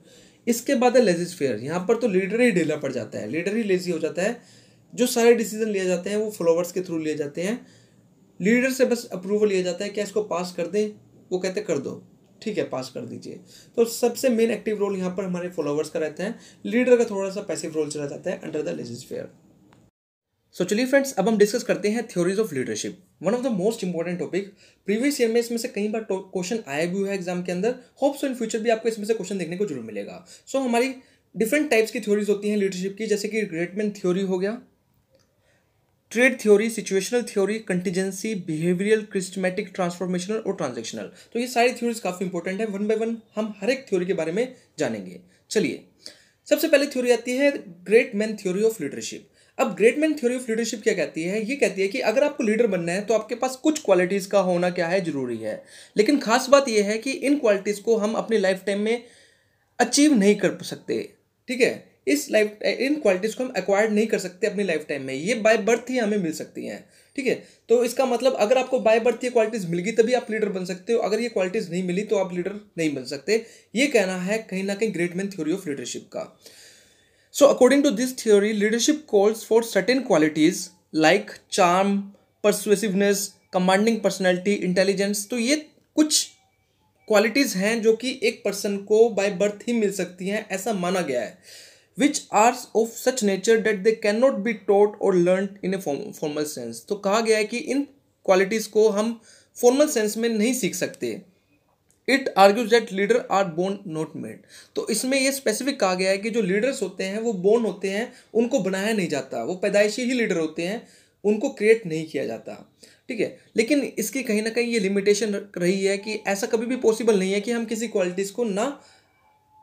इसके बाद है लेजिस फेयर यहाँ पर तो लीडर ही ढीला पड़ जाता है लीडर ही लेजी हो जाता है जो सारे डिसीजन लिए जाते हैं वो फॉलोवर्स के थ्रू लिए जाते हैं लीडर से बस अप्रूवल लिया जाता है क्या इसको पास कर दें वो कहते कर दो ठीक है पास कर दीजिए तो सबसे मेन एक्टिव रोल यहाँ पर हमारे फॉलोवर्स का रहता है लीडर का थोड़ा सा पैसिव रोल चला जाता है under the laissez faire so चलिए फ्रेंड्स अब हम डिस्कस करते हैं theories of leadership one of the most important topic previous year में इसमें से कई बार क्वेश्चन आया भी हुआ है एग्जाम के अंदर होप्स इन फ्यूचर भी आपको इसमें से क्वेश्चन देखने को जरूर मिलेगा सो so, हमारी डिफरेंट टाइप्स की थ्योरीज होती हैं लीडरशिप की जैसे कि रिग्रेटमेंट थ्योरी हो गया trait theory situational theory contingency behavioural charismatic transformational और ट्रांजेक्शनल तो ये सारी थ्योरीज काफ़ी इंपॉर्टेंट है वन बाय वन हम हर एक थ्योरी के बारे में जानेंगे चलिए सबसे पहले थ्योरी आती है great man theory of leadership अब ग्रेटमैन थ्योरी ऑफ लीडरशिप क्या कहती है ये कहती है कि अगर आपको लीडर बनना है तो आपके पास कुछ क्वालिटीज़ का होना क्या है ज़रूरी है लेकिन खास बात यह है कि इन क्वालिटीज़ को हम अपने लाइफ टाइम में अचीव नहीं कर सकते ठीक है इस लाइफ इन क्वालिटीज़ को हम एक्वायर नहीं कर सकते अपनी लाइफ टाइम में ये बाय बर्थ ही हमें मिल सकती हैं ठीक है तो इसका मतलब अगर आपको बाय बर्थ ये क्वालिटीज़ मिल गई तभी आप लीडर बन सकते हो अगर ये क्वालिटीज़ नहीं मिली तो आप लीडर नहीं बन सकते ये कहना है कहीं ना कहीं ग्रेटमैन थ्योरी ऑफ लीडरशिप का So, according to this theory, leadership calls for certain qualities like charm, persuasiveness, commanding personality, intelligence. तो ये कुछ क्वालिटीज़ हैं जो कि एक पर्सन को बाय बर्थ ही मिल सकती हैं ऐसा माना गया है which are of such nature that they can not be taught और learn in a formal sense तो कहा गया है कि इन क्वालिटीज़ को हम फॉर्मल सेंस में नहीं सीख सकते it argues that leader are born not made तो इसमें ये स्पेसिफिक कहा गया है कि जो लीडर्स होते हैं वो बोन होते हैं उनको बनाया नहीं जाता वो पैदाइशी ही लीडर होते हैं उनको क्रिएट नहीं किया जाता ठीक है लेकिन इसकी कहीं ना कहीं ये लिमिटेशन रही है कि ऐसा कभी भी पॉसिबल नहीं है कि हम किसी क्वालिटीज़ को ना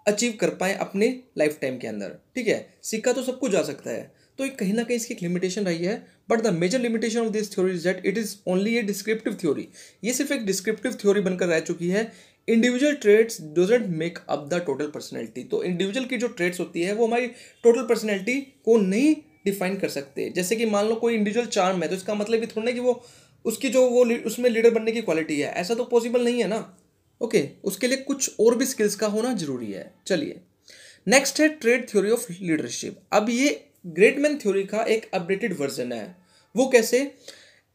अचीव कर पाएँ अपने लाइफ टाइम के अंदर ठीक है सिक्का तो सबको जा सकता है तो एक कहीं ना कहीं इसकी एक लिमिटेशन रही है but the major limitation of this theory is that it is only a descriptive theory ये सिर्फ एक डिस्क्रिप्टिव थ्योरी बनकर रह चुकी है individual traits doesn't make up the total personality तो इंडिविजुअल की जो ट्रेड्स होती है वो हमारी टोटल पर्सनैलिटी को नहीं डिफाइन कर सकते जैसे कि मान लो कोई इंडिविजुअल चार्म है तो इसका मतलब ये थोड़ा ना कि वो उसकी जो वो उसमें लीडर बनने की क्वालिटी है ऐसा तो पॉसिबल नहीं है ना ओके okay, उसके लिए कुछ और भी स्किल्स का होना जरूरी है चलिए नेक्स्ट है ट्रेड थ्योरी ऑफ लीडरशिप अब ये ग्रेटमैन थ्योरी का एक अपडेटेड वर्जन है वो कैसे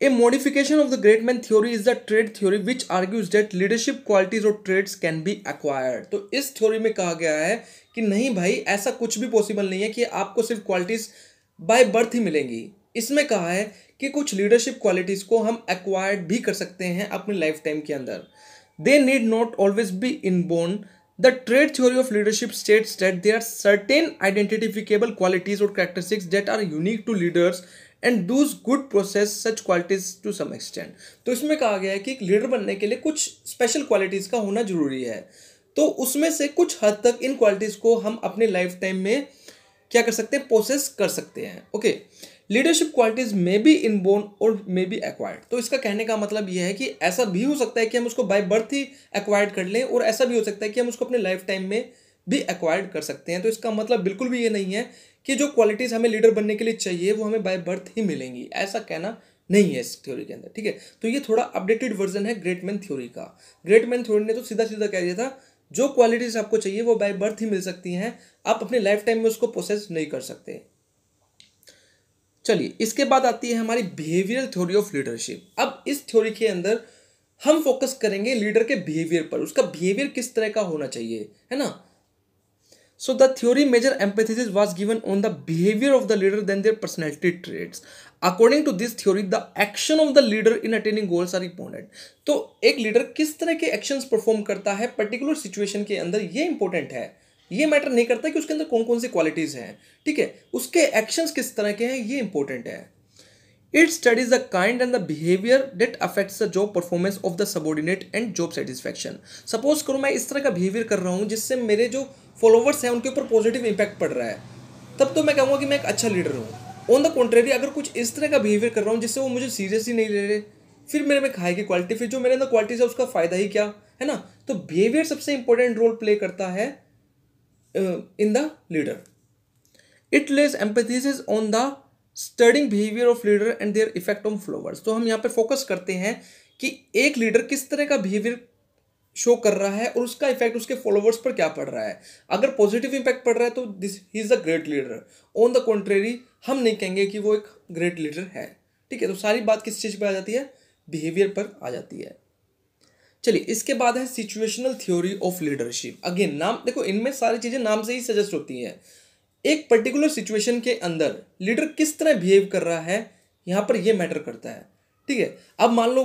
A modification of the great man theory is the trait theory which argues that leadership qualities or traits can be acquired. तो इस थ्योरी में कहा गया है कि नहीं भाई ऐसा कुछ भी पॉसिबल नहीं है कि आपको सिर्फ क्वालिटीज बाय बर्थ ही मिलेंगी इसमें कहा है कि कुछ लीडरशिप क्वालिटीज़ को हम एक्वायर्ड भी कर सकते हैं अपने लाइफ टाइम के अंदर they need not always be inborn the trait theory of leadership states that there are certain identifiable qualities और characteristics that are unique to leaders and does good process such qualities to some extend तो इसमें कहा गया है कि एक leader बनने के लिए कुछ स्पेशल क्वालिटीज़ का होना ज़रूरी है तो उसमें से कुछ हद तक इन क्वालिटीज़ को हम अपने लाइफ टाइम में क्या कर सकते हैं प्रोसेस कर सकते हैं okay leadership qualities may be inborn और मे बी एक्वायर्ड तो इसका कहने का मतलब यह है कि ऐसा भी हो सकता है कि हम उसको बाय बर्थ ही एक्वायर्ड कर लें और ऐसा भी हो सकता है कि हम उसको अपने लाइफ टाइम में भी एक्वायर्ड कर सकते हैं तो इसका मतलब बिल्कुल भी ये नहीं है कि जो क्वालिटीज़ हमें लीडर बनने के लिए चाहिए वो हमें बाय बर्थ ही मिलेंगी ऐसा कहना नहीं है इस थ्योरी के अंदर ठीक है तो ये थोड़ा अपडेटेड वर्जन है ग्रेट मैन थ्योरी का ग्रेट मैन थ्योरी ने तो सीधा सीधा कह दिया था जो क्वालिटीज़ आपको चाहिए वो बाय बर्थ ही मिल सकती हैं आप अपने लाइफ टाइम में उसको प्रोसेस नहीं कर सकते चलिए इसके बाद आती है हमारी बिहेवियरल थ्योरी ऑफ लीडरशिप अब इस थ्योरी के अंदर हम फोकस करेंगे लीडर के बिहेवियर पर उसका बिहेवियर किस तरह का होना चाहिए है ना so the theory major emphasis was given on the behaviour of the leader then their personality traits according to this theory the action of the leader in attaining goals are important तो एक leader किस तरह के actions perform करता है particular situation के अंदर ये इंपॉर्टेंट है ये मैटर नहीं करता कि उसके अंदर कौन कौन सी क्वालिटीज़ हैं ठीक है उसके एक्शंस किस तरह के हैं ये इंपॉर्टेंट है it studies the kind and the behaviour that affects the job performance of the subordinate and job satisfaction suppose करो मैं इस तरह का बिहेवियर कर रहा हूँ जिससे मेरे जो फॉलोवर्स हैं उनके ऊपर पॉजिटिव इम्पैक्ट पड़ रहा है तब तो मैं कहूँगा कि मैं एक अच्छा लीडर हूँ ऑन द कॉन्ट्रेरी अगर कुछ इस तरह का बिहेवियर कर रहा हूँ जिससे वो मुझे सीरियसली नहीं ले रहे फिर मेरे में खाई की क्वालिटी फिर जो मेरे अंदर क्वालिटीज है उसका फ़ायदा ही क्या है ना तो बिहेवियर सबसे इंपॉर्टेंट रोल प्ले करता है in the leader it lays emphasis on the studying behaviour of leader and their effect on followers तो हम यहाँ पर फोकस करते हैं कि एक लीडर किस तरह का बिहेवियर शो कर रहा है और उसका इफेक्ट उसके फॉलोवर्स पर क्या पड़ रहा है अगर पॉजिटिव इम्पैक्ट पड़ रहा है तो this he is a great leader on the contrary हम नहीं कहेंगे कि वो एक ग्रेट लीडर है ठीक है तो सारी बात किस चीज़ पर आ जाती है बिहेवियर पर आ जाती है चलिए इसके बाद है situational theory of leadership again नाम देखो इनमें सारी चीज़ें नाम से ही सजेस्ट होती हैं एक पर्टिकुलर सिचुएशन के अंदर लीडर किस तरह बिहेव कर रहा है यहाँ पर यह मैटर करता है ठीक है अब मान लो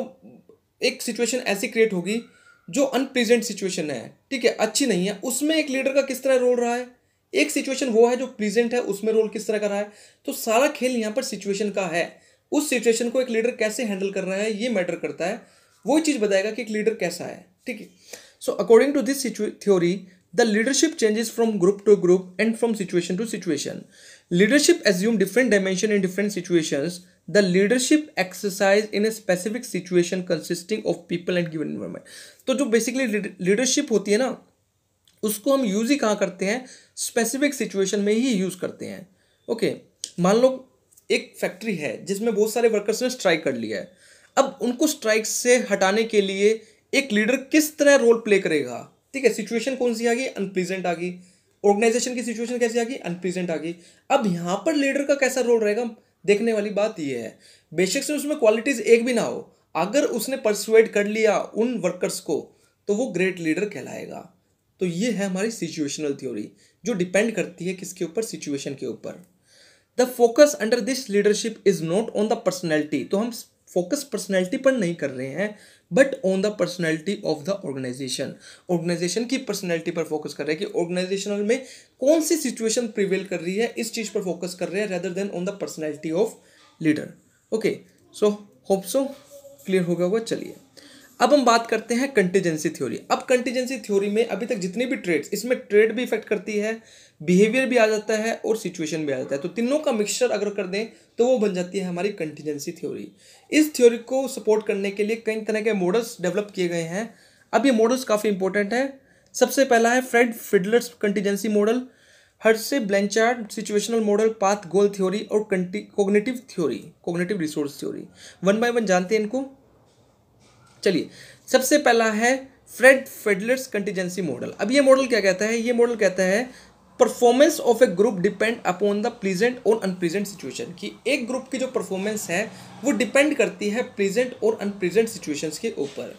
एक सिचुएशन ऐसी क्रिएट होगी जो अनप्लीजेंट सिचुएशन है ठीक है अच्छी नहीं है उसमें एक लीडर का किस तरह रोल रहा है एक सिचुएशन वो है जो प्लीजेंट है उसमें रोल किस तरह का रहा है तो सारा खेल यहाँ पर सिचुएशन का है उस सिचुएशन को एक लीडर कैसे हैंडल कर रहा है ये मैटर करता है वो चीज़ बताएगा कि एक लीडर कैसा है ठीक है so according to this theory the leadership changes from group to group and from situation to situation leadership assume different dimension in different situation the leadership exercise in a specific situation consisting of people and given environment तो जो basically leadership होती है ना उसको हम use ही कहाँ करते हैं स्पेसिफिक सिचुएशन में ही यूज करते हैं ओके मान लो एक फैक्ट्री है जिसमें बहुत सारे वर्कर्स ने स्ट्राइक कर लिया है अब उनको स्ट्राइक से हटाने के लिए एक लीडर किस तरह रोल प्ले करेगा ठीक है सिचुएशन कौन सी आ गई अनप्लीजेंट आ गई ऑर्गेनाइजेशन की सिचुएशन कैसी आ गई अनप्लीजेंट आ गई अब यहाँ पर लीडर का कैसा रोल रहेगा देखने वाली बात यह है बेशक से उसमें क्वालिटीज एक भी ना हो अगर उसने परसुएड कर लिया उन वर्कर्स को तो वो ग्रेट लीडर कहलाएगा तो ये है हमारी सिचुएशनल थ्योरी जो डिपेंड करती है किसके ऊपर सिचुएशन के ऊपर the focus under this leadership is not on the personality तो हम फोकस पर्सनैलिटी पर नहीं कर रहे हैं but on the personality of the organization organization की पर्सनैलिटी पर फोकस कर रहे हैं कि ऑर्गेनाइजेशनल में कौन सी सिचुएशन प्रिवेल कर रही है इस चीज़ पर फोकस कर रहे हैं rather than on the personality of leader okay so hope so clear हो गया होगा चलिए अब हम बात करते हैं कंटीजेंसी थ्योरी अब कंटीजेंसी थ्योरी में अभी तक जितनी भी ट्रेड्स इसमें ट्रेड भी इफेक्ट करती है बिहेवियर भी आ जाता है और सिचुएशन भी आ जाता है तो तीनों का मिक्सचर अगर कर दें तो वो बन जाती है हमारी कंटीजेंसी थ्योरी इस थ्योरी को सपोर्ट करने के लिए कई तरह के मॉडल्स डेवलप किए गए हैं अब ये मॉडल्स काफ़ी इंपॉर्टेंट है सबसे पहला है Fred Fiedler's contingency model Hersey Blanchard situational model path goal theory और cognitive theory cognitive resource theory one by one जानते हैं इनको चलिए सबसे पहला है फ्रेड फेडलर्स कंटीजेंसी मॉडल अब ये मॉडल क्या कहता है ये मॉडल कहता है performance of a group depend upon the pleasant और अनप्लीजेंट सिचुएशन कि एक ग्रुप की जो परफॉर्मेंस है वो डिपेंड करती है प्लीजेंट और अनप्लीजेंट सिचुएशंस के ऊपर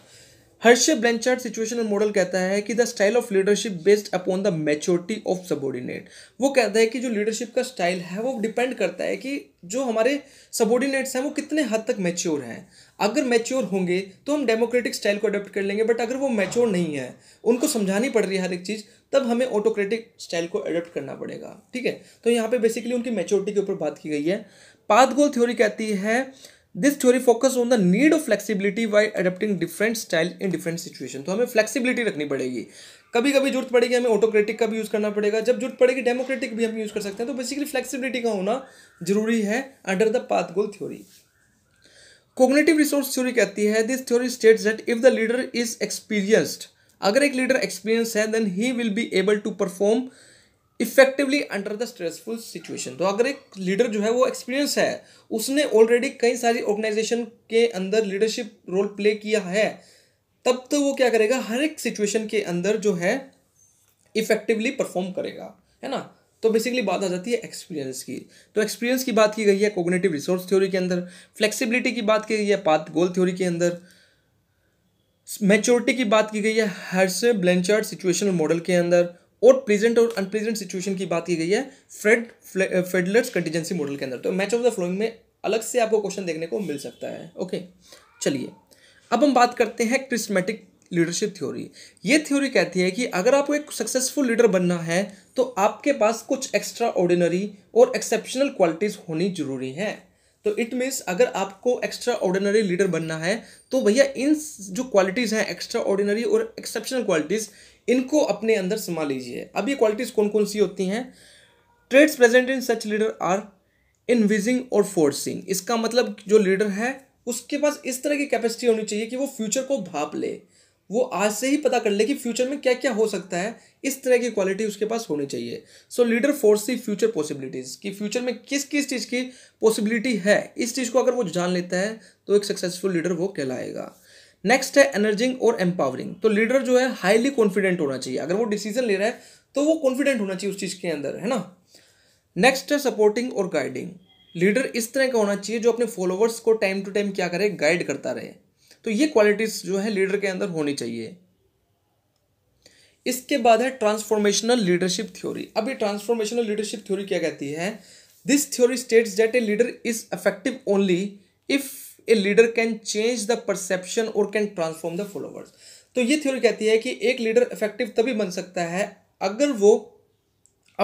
हर्ष ब्लेंचार्ड सिचुएशनल मॉडल कहता है कि the style of leadership based upon the maturity of subordinate वो कहता है कि जो लीडरशिप का स्टाइल है वो डिपेंड करता है कि जो हमारे सबॉर्डिनेट्स हैं वो कितने हद तक मैच्योर हैं अगर मेच्योर होंगे तो हम डेमोक्रेटिक स्टाइल को अडोप्ट कर लेंगे बट अगर वो मेच्योर नहीं है उनको समझानी पड़ रही है हर एक चीज़ तब हमें ऑटोक्रेटिक स्टाइल को अडोप्ट करना पड़ेगा ठीक है तो यहाँ पे बेसिकली उनकी मेच्योरिटी के ऊपर बात की गई है पाथ गोल थ्योरी कहती है this theory focus on the need of flexibility by adapting different style in different situation तो हमें फ्लेक्सिबिलिटी रखनी पड़ेगी कभी कभी जरूरत पड़ेगी हमें ऑटोक्रेटिक का भी यूज़ करना पड़ेगा जब जरूरत पड़ेगी डेमोक्रेटिक भी हम यूज़ कर सकते हैं तो बेसिकली फ्लेक्सिबिलिटी का होना जरूरी है under the path goal theory cognitive resource theory कहती है this theory states that if the leader is experienced अगर एक लीडर एक्सपीरियंस है then he will be able to perform effectively under the stressful situation तो अगर एक leader जो है वो एक्सपीरियंस है उसने ऑलरेडी कई सारी ऑर्गेनाइजेशन के अंदर लीडरशिप रोल प्ले किया है तब तो वो क्या करेगा हर एक सिचुएशन के अंदर जो है इफेक्टिवली परफॉर्म करेगा है ना तो बेसिकली बात आ जाती है एक्सपीरियंस की तो एक्सपीरियंस की बात की गई है कोग्नेटिव रिसोर्स थ्योरी के अंदर फ्लेक्सिबिलिटी की बात की गई है पाथ गोल थ्योरी के अंदर मेच्योरिटी की बात की गई है हर्से ब्लेंचर्ड सिचुएशनल मॉडल के अंदर और प्रेजेंट और अनप्रेजेंट सिचुएशन की बात की गई है फ्रेड फेडलर्स कंटीजेंसी मॉडल के अंदर तो मैच ऑफ द फ्लोइंग में अलग से आपको क्वेश्चन देखने को मिल सकता है ओके चलिए अब हम बात करते हैं क्रिस्मेटिक लीडरशिप थ्योरी ये थ्योरी कहती है कि अगर आपको एक सक्सेसफुल लीडर बनना है तो आपके पास कुछ एक्स्ट्रा ऑर्डिनरी और एक्सेप्शनल क्वालिटीज़ होनी जरूरी है तो इट मीन्स अगर आपको एक्स्ट्रा ऑर्डिनरी लीडर बनना है तो भैया इन जो क्वालिटीज़ हैं एक्स्ट्रा ऑर्डिनरी और एक्सेप्शनल क्वालिटीज़ इनको अपने अंदर समा लीजिए अब ये क्वालिटीज़ कौन कौन सी होती हैं traits present in such leader are envisioning और फोर्सिंग इसका मतलब जो लीडर है उसके पास इस तरह की कैपेसिटी होनी चाहिए कि वो फ्यूचर को भाप ले वो आज से ही पता कर ले कि फ्यूचर में क्या क्या हो सकता है इस तरह की क्वालिटी उसके पास होनी चाहिए so leader foresee future possibilities कि फ्यूचर में किस किस चीज़ की पॉसिबिलिटी है इस चीज़ को अगर वो जान लेता है तो एक सक्सेसफुल लीडर वो कहलाएगा नेक्स्ट है एनर्जिंग और एम्पावरिंग तो लीडर जो है हाईली कॉन्फिडेंट होना चाहिए अगर वो डिसीजन ले रहा है तो वो कॉन्फिडेंट होना चाहिए उस चीज़ के अंदर है ना नेक्स्ट है सपोर्टिंग और गाइडिंग लीडर इस तरह का होना चाहिए जो अपने फॉलोवर्स को टाइम टू टाइम क्या करे गाइड करता रहे तो ये क्वालिटीज़ जो है लीडर के अंदर होनी चाहिए इसके बाद है ट्रांसफॉर्मेशनल लीडरशिप थ्योरी अब ये ट्रांसफॉर्मेशनल लीडरशिप थ्योरी क्या कहती है this theory states that a leader is effective only if a leader can change the perception और कैन ट्रांसफॉर्म द फॉलोवर्स तो ये थ्योरी कहती है कि एक लीडर इफेक्टिव तभी बन सकता है अगर वो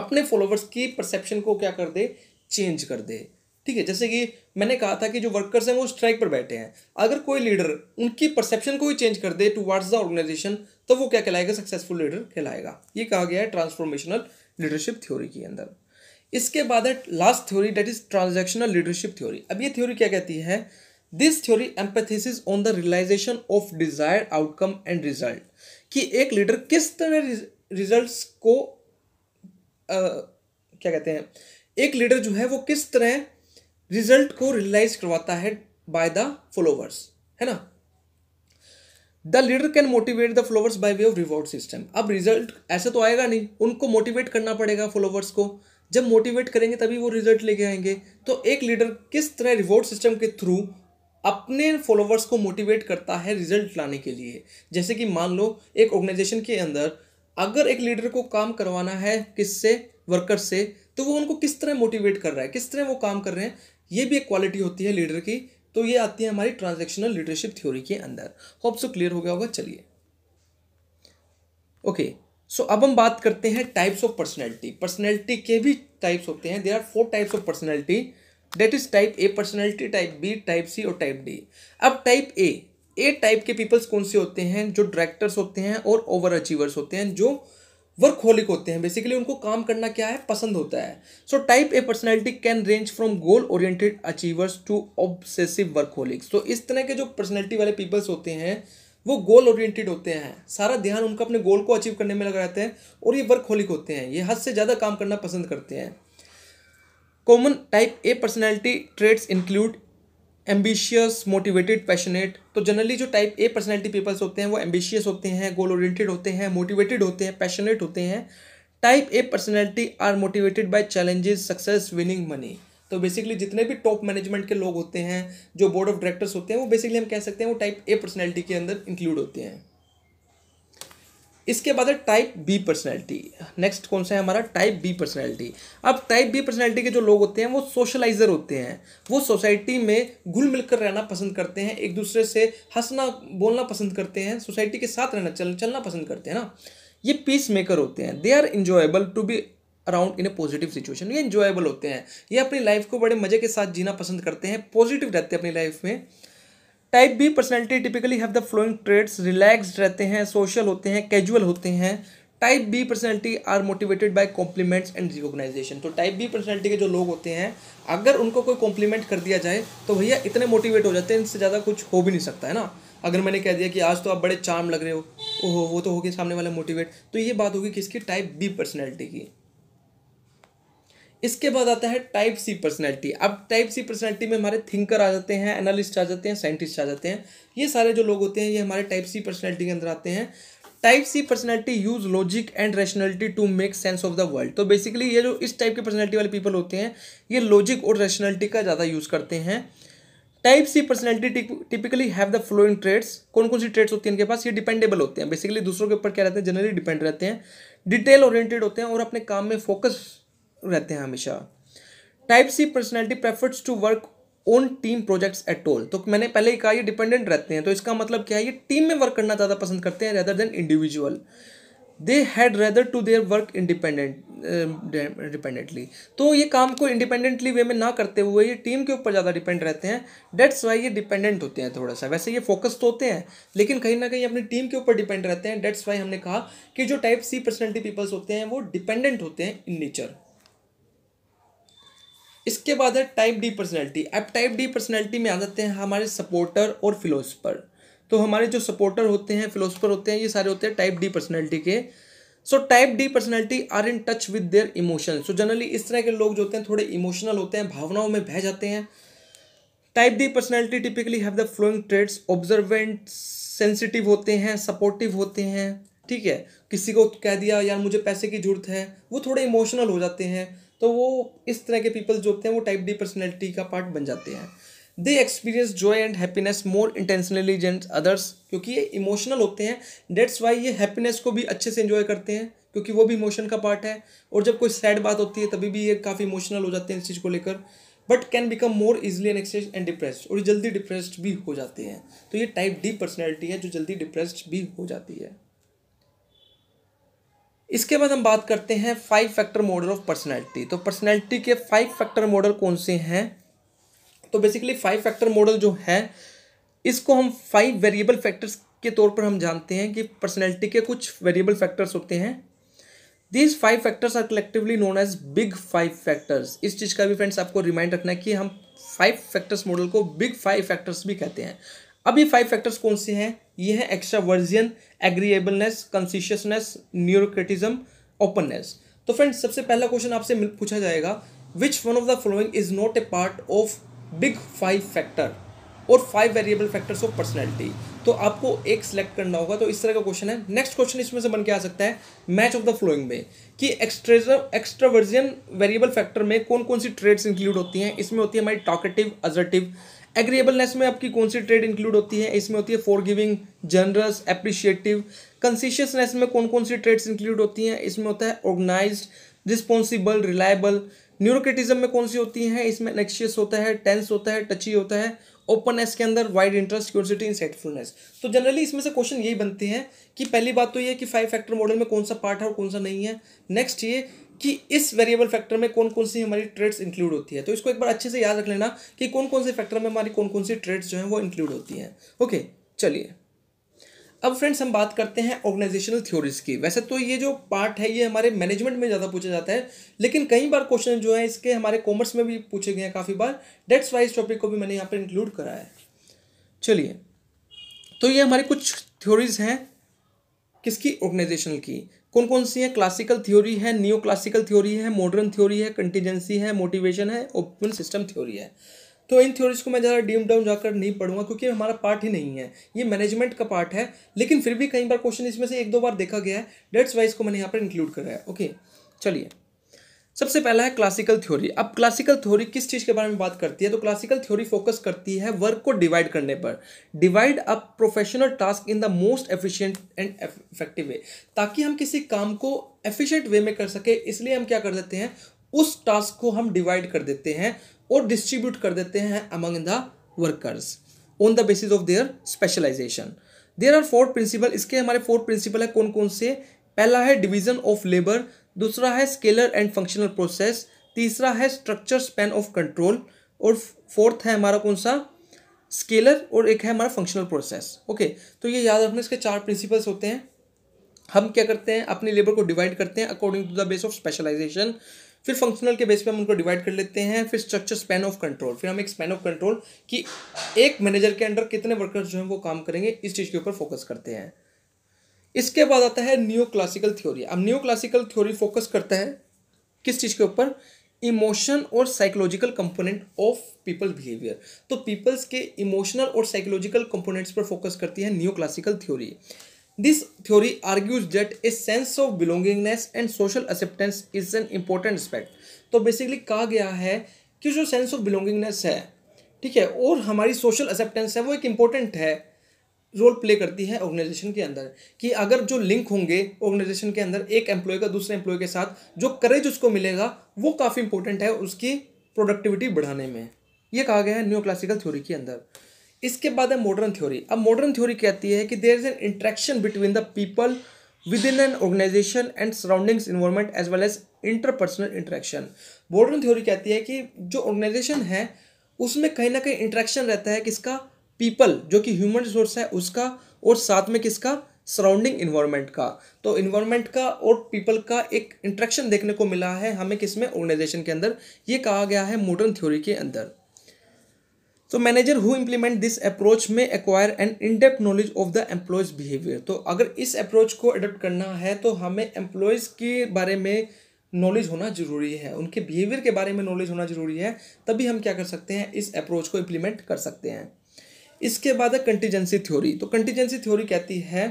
अपने फॉलोवर्स की परसेप्शन को क्या कर दे चेंज कर दे ठीक है जैसे कि मैंने कहा था कि जो वर्कर्स हैं वो स्ट्राइक पर बैठे हैं अगर कोई लीडर उनकी परसेप्शन को ही चेंज कर दे टू वाट्स द ऑर्गेनाइजेशन तो वो क्या कहलाएगा सक्सेसफुल लीडर कहलाएगा ये कहा गया है ट्रांसफॉर्मेशनल लीडरशिप थ्योरी के अंदर इसके बाद है last theory that is transactional leadership theory अब ये थ्योरी क्या कहती है this theory emphasis on the realization of desired outcome and result कि एक लीडर किस तरह रिजल्ट को आ, क्या कहते हैं एक लीडर जो है वो किस तरह रिजल्ट को रियलाइज करवाता है बाय द फॉलोवर्स है ना the leader can motivate the followers by way of reward system अब रिजल्ट ऐसे तो आएगा नहीं उनको मोटिवेट करना पड़ेगा फॉलोवर्स को जब मोटिवेट करेंगे तभी वो रिजल्ट लेके आएंगे तो एक लीडर किस तरह रिवॉर्ड सिस्टम के थ्रू अपने फॉलोवर्स को मोटिवेट करता है रिजल्ट लाने के लिए जैसे कि मान लो एक ऑर्गेनाइजेशन के अंदर अगर एक लीडर को काम करवाना है किससे वर्कर से तो वो उनको किस तरह मोटिवेट कर रहा है किस तरह वो काम कर रहे हैं ये भी एक क्वालिटी होती है लीडर की तो ये आती है हमारी ट्रांजेक्शनल लीडरशिप थ्योरी के अंदर होप सो क्लियर हो गया होगा चलिए ओके सो अब हम बात करते हैं टाइप्स ऑफ पर्सनैलिटी पर्सनैलिटी के भी टाइप्स होते हैं there are four types of personality that is type A personality type B type C और टाइप डी अब टाइप ए ए टाइप के पीपल्स कौन से होते हैं जो डायरेक्टर्स होते हैं और ओवर अचीवर्स होते हैं जो वर्कहोलिक होते हैं बेसिकली उनको काम करना क्या है पसंद होता है so type A personality can range from goal oriented achievers to obsessive workaholics तो इस तरह के जो पर्सनैलिटी वाले पीपल्स होते हैं वो गोल ओरिएंटेड होते हैं सारा ध्यान उनका अपने गोल को अचीव करने में लगा रहता है और ये वर्कहोलिक होते हैं ये हद से ज़्यादा काम करना पसंद करते हैं common type A personality traits include ambitious motivated passionate तो जनरली जो टाइप ए पर्सनैलिटी पीपल्स होते हैं वो एम्बिशियस होते हैं गोल ओरिएंटेड होते हैं मोटिवेटेड होते हैं पैशनेट होते हैं type A personality are motivated by challenges success winning money तो बेसिकली जितने भी टॉप मैनेजमेंट के लोग होते हैं जो बोर्ड ऑफ डायरेक्टर्स होते हैं वो बेसिकली हम कह सकते हैं वो टाइप ए पर्सनैलिटी के अंदर इंक्लूड होते हैं इसके बाद है टाइप बी पर्सनैलिटी नेक्स्ट कौन सा है हमारा टाइप बी पर्सनैलिटी अब टाइप बी पर्सनैलिटी के जो लोग होते हैं वो सोशलाइजर होते हैं वो सोसाइटी में घुल मिलकर रहना पसंद करते हैं एक दूसरे से हंसना बोलना पसंद करते हैं सोसाइटी के साथ रहना चल चलना पसंद करते हैं ना ये पीस मेकर होते हैं they are enjoyable to be around in a positive situation ये इंजॉयबल होते हैं ये अपनी लाइफ को बड़े मजे के साथ जीना पसंद करते हैं पॉजिटिव रहते हैं अपनी लाइफ में type B personality typically have the following traits relaxed रहते हैं सोशल होते हैं कैजुअल होते हैं type B personality are motivated by compliments and recognition तो टाइप बी पर्सनैलिटी के जो लोग होते हैं अगर उनको कोई कॉम्प्लीमेंट कर दिया जाए तो भैया इतने मोटिवेट हो जाते हैं इनसे ज़्यादा कुछ हो भी नहीं सकता है ना अगर मैंने कह दिया कि आज तो आप बड़े चार्म लग रहे हो ओहो वो तो हो गए सामने वाले मोटिवेट तो ये बात होगी किसकी टाइप बी पर्सनैलिटी की इसके बाद आता है टाइप सी पर्सनैलिटी अब टाइप सी पर्सनैलिटी में हमारे थिंकर आ जाते हैं एनालिस्ट आ जाते हैं साइंटिस्ट आ जाते हैं ये सारे जो लोग होते हैं ये हमारे टाइप सी पर्सनैलिटी के अंदर आते हैं type C personality use logic and rationality to make sense of the world तो बेसिकली ये जो इस टाइप के पर्सनैलिटी वाले पीपल होते हैं ये लॉजिक और रैशनैलिटी का ज़्यादा यूज़ करते हैं type C personality typically have the following traits कौन कौन सी ट्रेड्स होती हैं इनके पास ये डिपेंडेबल होते हैं बेसिकली दूसरों के ऊपर क्या रहते हैं जनरली डिपेंड रहते हैं डिटेल ओरिएंटेड होते हैं और अपने काम में फोकस रहते हैं हमेशा type C personality prefers to work on team projects at all तो मैंने पहले ही कहा ये डिपेंडेंट रहते हैं तो इसका मतलब क्या है ये टीम में वर्क करना ज़्यादा पसंद करते हैं rather than individual they had rather to their work independent dependently तो ये काम को इंडिपेंडेंटली वे में ना करते हुए ये टीम के ऊपर ज़्यादा डिपेंड रहते हैं डेट्स वाई ये डिपेंडेंट होते हैं थोड़ा सा वैसे ये फोकस तो होते हैं लेकिन कहीं ना कहीं अपनी टीम के ऊपर डिपेंड रहते हैं डेट्स वाई हमने कहा कि जो टाइप सी पर्सनैलिटी पीपल्स होते हैं वो डिपेंडेंट होते हैं इन नेचर इसके बाद है टाइप डी पर्सनैलिटी अब टाइप डी पर्सनैलिटी में आ जाते हैं हमारे सपोर्टर और फिलोसफर तो हमारे जो सपोर्टर होते हैं फिलोसफर होते हैं ये सारे होते हैं टाइप डी पर्सनैलिटी के so type D personality are in touch with their emotion so generally इस तरह के लोग जो होते हैं थोड़े इमोशनल होते हैं भावनाओं में बह जाते हैं type D personality typically have the following traits observant sensitive होते हैं सपोर्टिव होते हैं ठीक है किसी को कह दिया यार मुझे पैसे की जरूरत है वो थोड़े इमोशनल हो जाते हैं तो वो इस तरह के पीपल जो होते हैं वो टाइप डी पर्सनैलिटी का पार्ट बन जाते हैं they experience joy and happiness more intentionally जेंट अदर्स क्योंकि ये इमोशनल होते हैं डेट्स वाई ये हैप्पीनेस को भी अच्छे से इन्जॉय करते हैं क्योंकि वो भी इमोशन का पार्ट है और जब कोई सैड बात होती है तभी भी ये काफ़ी इमोशनल हो जाते हैं इस चीज़ को लेकर but can become more easily excess and depressed और जल्दी डिप्रेस्ड भी हो जाते हैं तो ये टाइप डी पर्सनैलिटी है जो जल्दी डिप्रेस्ड भी हो जाती है इसके बाद हम बात करते हैं five factor model of personality तो पर्सनैलिटी के फाइव फैक्टर मॉडल कौन से हैं तो बेसिकली फाइव फैक्टर मॉडल जो है इसको हम फाइव वेरिएबल फैक्टर्स के तौर पर हम जानते हैं कि पर्सनैलिटी के कुछ वेरिएबल फैक्टर्स होते हैं these five factors are collectively known as big five factors इस चीज़ का भी फ्रेंड्स आपको रिमाइंड रखना है कि हम फाइव फैक्टर्स मॉडल को बिग फाइव फैक्टर्स भी कहते हैं अब ये फाइव फैक्टर्स कौन से हैं ये हैं version agreeableness conscientiousness neuroticism openness तो फ्रेंड्स सबसे पहला क्वेश्चन आपसे पूछा जाएगा which one of the following is not a part of big five factor और five variable factors of personality तो आपको एक सिलेक्ट करना होगा तो इस तरह का क्वेश्चन है नेक्स्ट क्वेश्चन इसमें से बन के आ सकता है मैच ऑफ द फ्लोइंग में कि एक्स्ट्रावर्जियन वेरिएबल फैक्टर में कौन कौन सी ट्रेड्स इंक्लूड होती हैं इसमें होती है हमारी टॉकेटिव अजर्टिव एग्रीएबलनेस में आपकी कौन सी ट्रेड इंक्लूड होती है इसमें होती है forgiving generous appreciative conscientiousness में कौन कौन सी ट्रेड्स इंक्लूड होती हैं इसमें होता है ऑर्गेनाइज रिस्पॉन्सिबल रिलायबल न्यूरोक्रिटिज्म में कौन सी होती हैं इसमें नेक्शियस होता है टेंस होता है टची होता है ओपननेस के अंदर वाइड इंटरेस्ट क्यूरसिटी सेटफुलनेस तो जनरली इसमें से क्वेश्चन यही बनते हैं कि पहली बात तो ये कि फाइव फैक्टर मॉडल में कौन सा पार्ट है और कौन सा नहीं है नेक्स्ट ये कि इस वेरिएबल फैक्टर में कौन कौन सी हमारी ट्रेड्स इंक्लूड होती है तो इसको एक बार अच्छे से याद रख लेना कि कौन कौन से फैक्टर में हमारी कौन कौन सी ट्रेड्स जो हैं वो इंक्लूड होती हैं ओके चलिए अब फ्रेंड्स हम बात करते हैं ऑर्गेनाइजेशनल थ्योरीज की वैसे तो ये जो पार्ट है ये हमारे मैनेजमेंट में ज़्यादा पूछा जाता है लेकिन कई बार क्वेश्चन जो है इसके हमारे कॉमर्स में भी पूछे गए हैं काफ़ी बार डेट्स वाइज टॉपिक को भी मैंने यहाँ पर इंक्लूड करा है चलिए तो ये हमारे कुछ थ्योरीज हैं किसकी ऑर्गेनाइजेशनल की कौन कौन सी है क्लासिकल थ्योरी है न्यू क्लासिकल थ्योरी है मॉडर्न थ्योरी है कंटीजेंसी है मोटिवेशन है ओपन सिस्टम थ्योरी है तो इन थ्योरीज को मैं ज़्यादा डीम डाउन जाकर नहीं पढ़ूंगा क्योंकि हमारा पार्ट ही नहीं है ये मैनेजमेंट का पार्ट है लेकिन फिर भी कई बार क्वेश्चन इसमें से एक दो बार देखा गया है डेट्स वाइज को मैंने यहाँ पर इंक्लूड करा है ओके चलिए सबसे पहला है क्लासिकल थ्योरी अब क्लासिकल थ्योरी किस चीज़ के बारे में बात करती है तो क्लासिकल थ्योरी फोकस करती है वर्क को डिवाइड करने पर divide up professional task in the most efficient and effective way ताकि हम किसी काम को एफिशिएंट वे में कर सके इसलिए हम क्या कर देते हैं उस टास्क को हम डिवाइड कर देते हैं और डिस्ट्रीब्यूट कर देते हैं among the workers on the basis of their specialization there are four principle इसके हमारे फोर प्रिंसिपल है कौन कौन से पहला है डिवीजन ऑफ लेबर दूसरा है स्केलर एंड फंक्शनल प्रोसेस तीसरा है स्ट्रक्चर स्पेन ऑफ कंट्रोल और फोर्थ है हमारा कौन सा स्केलर और एक है हमारा फंक्शनल प्रोसेस ओके तो ये याद रखना इसके चार प्रिंसिपल्स होते हैं हम क्या करते हैं अपने लेबर को डिवाइड करते हैं according to the base of specialization फिर फंक्शनल के बेस पे हम उनको डिवाइड कर लेते हैं फिर स्ट्रक्चर स्पैन ऑफ कंट्रोल फिर हम एक स्पैन ऑफ कंट्रोल कि एक मैनेजर के अंडर कितने वर्कर्स जो हैं वो काम करेंगे इस चीज़ के ऊपर फोकस करते हैं इसके बाद आता है न्यू क्लासिकल थ्योरी अब न्यू क्लासिकल थ्योरी फोकस करता है किस चीज़ के ऊपर इमोशन और psychological component of people behaviour तो पीपल्स के इमोशनल और साइकोलॉजिकल कंपोनेंट्स पर फोकस करती है new classical theory this theory argues that a sense of belongingness and social acceptance is an important aspect तो बेसिकली कहा गया है कि जो सेंस ऑफ बिलोंगिंगनेस है ठीक है और हमारी सोशल एक्सेप्टेंस है वो एक इम्पोर्टेंट है रोल प्ले करती है ऑर्गेनाइजेशन के अंदर कि अगर जो लिंक होंगे ऑर्गेनाइजेशन के अंदर एक एम्प्लॉय का दूसरे एम्प्लॉय के साथ जो करेज उसको मिलेगा वो काफ़ी इंपॉर्टेंट है उसकी प्रोडक्टिविटी बढ़ाने में ये कहा गया है न्यू क्लासिकल थ्योरी के अंदर इसके बाद है मॉडर्न थ्योरी अब मॉडर्न थ्योरी कहती है कि there is an interaction between the people within an organization and surroundings environment as well as interpersonal interaction modern theory कहती है कि जो ऑर्गेनाइजेशन है उसमें कहीं ना कहीं इंट्रैक्शन रहता है किसका पीपल जो कि ह्यूमन रिसोर्स है उसका और साथ में किसका सराउंडिंग इन्वायरमेंट का तो इन्वायरमेंट का और पीपल का एक इंट्रैक्शन देखने को मिला है हमें किसमें ऑर्गेनाइजेशन के अंदर ये कहा गया है मॉडर्न थ्योरी के अंदर so manager who implement this approach may acquire and in depth knowledge of the employees behaviour तो अगर इस अप्रोच को अडोप्ट करना है तो हमें एम्प्लॉयज़ के बारे में नॉलेज होना जरूरी है उनके बिहेवियर के बारे में नॉलेज होना जरूरी है तभी हम क्या कर सकते हैं इस अप्रोच को इम्प्लीमेंट कर सकते हैं इसके बाद है कंटीजेंसी थ्योरी तो कंटीजेंसी थ्योरी कहती है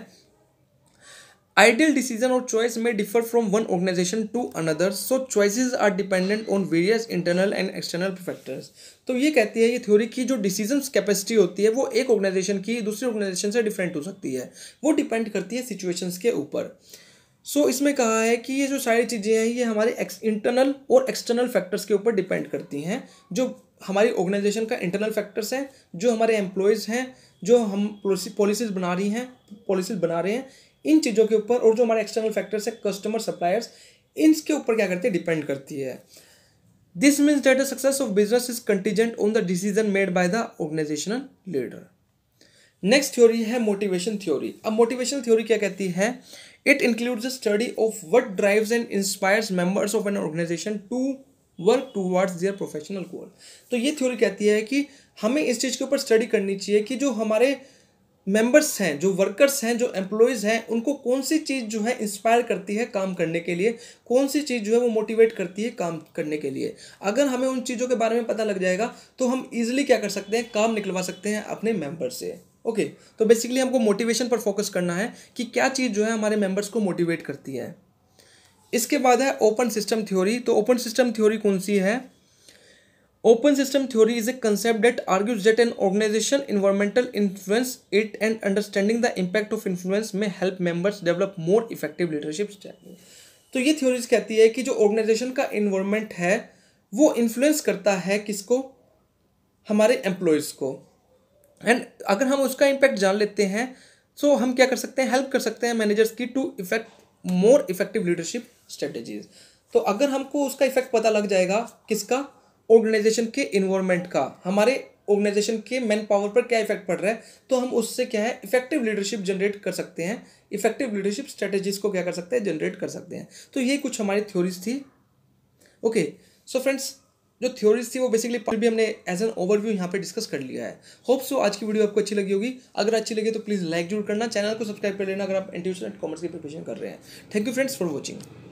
आइडियल डिसीजन और choice may differ from one organization to another so choices are dependent on various internal and external factors तो ये कहती है ये थ्योरी की जो डिसीजन कैपेसिटी होती है वो एक ऑर्गेनाइजेशन की दूसरी ऑर्गेनाइजेशन से डिफरेंट हो सकती है वो डिपेंड करती है सिचुएशंस के ऊपर सो so, इसमें कहा है कि ये जो सारी चीज़ें हैं ये हमारे इंटरनल और एक्सटर्नल फैक्टर्स के ऊपर डिपेंड करती हैं जो हमारी ऑर्गेनाइजेशन का इंटरनल फैक्टर्स हैं जो हमारे एम्प्लॉयज़ हैं जो हम पॉलिसीज बना रही हैं पॉलिसीज बना रहे हैं इन चीज़ों के ऊपर और जो हमारे एक्सटर्नल फैक्टर्स है कस्टमर सप्लायर्स इनके ऊपर क्या करती है डिपेंड करती है this means that the success of business is contingent on the decision made by the organizational leader next theory है मोटिवेशन थ्योरी अब मोटिवेशन थ्योरी क्या कहती है it includes the study of what drives and inspires members of an organization to work towards their professional goal तो ये theory कहती है कि हमें इस चीज़ के ऊपर स्टडी करनी चाहिए कि जो हमारे मेंबर्स हैं जो वर्कर्स हैं जो एम्प्लॉयज़ हैं उनको कौन सी चीज़ जो है इंस्पायर करती है काम करने के लिए कौन सी चीज़ जो है वो मोटिवेट करती है काम करने के लिए अगर हमें उन चीज़ों के बारे में पता लग जाएगा तो हम ईजिली क्या कर सकते हैं काम निकलवा सकते हैं अपने मेम्बर से ओके okay, तो बेसिकली हमको मोटिवेशन पर फोकस करना है कि क्या चीज़ जो है हमारे मेम्बर्स को मोटिवेट करती है इसके बाद है ओपन सिस्टम थ्योरी तो ओपन सिस्टम थ्योरी कौन सी है open system theory is a concept that argues that an organization environmental influence it and understanding the impact of influence may help members develop more effective leadership तो ये theories कहती है कि जो organisation का इन्वायरमेंट है वो इन्फ्लुएंस करता है किसको हमारे एम्प्लॉयज़ को एंड अगर हम उसका इम्पैक्ट जान लेते हैं तो हम क्या कर सकते हैं हेल्प कर सकते हैं मैनेजर्स की to effect more effective leadership strategies तो अगर हमको उसका इफेक्ट पता लग जाएगा किसका ऑर्गेनाइजेशन के इन्वायरमेंट का हमारे ऑर्गेनाइजेशन के मैन पावर पर क्या इफेक्ट पड़ रहा है तो हम उससे क्या है इफेक्टिव लीडरशिप जनरेट कर सकते हैं इफेक्टिव लीडरशिप स्ट्रेटेजीज को क्या कर सकते हैं जनरेट कर सकते हैं तो ये कुछ हमारी थ्योरीज थी ओके सो फ्रेंड्स जो थ्योरीज थी वो बेसिकली भी हमने एज एन ओवरव्यू यहाँ पे डिस्कस कर लिया है होप सो आज की वीडियो आपको अच्छी लगी होगी अगर अच्छी लगी तो प्लीज़ लाइक जरूर करना चैनल को सब्सक्राइब कर लेना अगर आप इंटरव्यूशन एंड कॉमर्स की प्रिपरेशन कर रहे हैं thank you friends for watching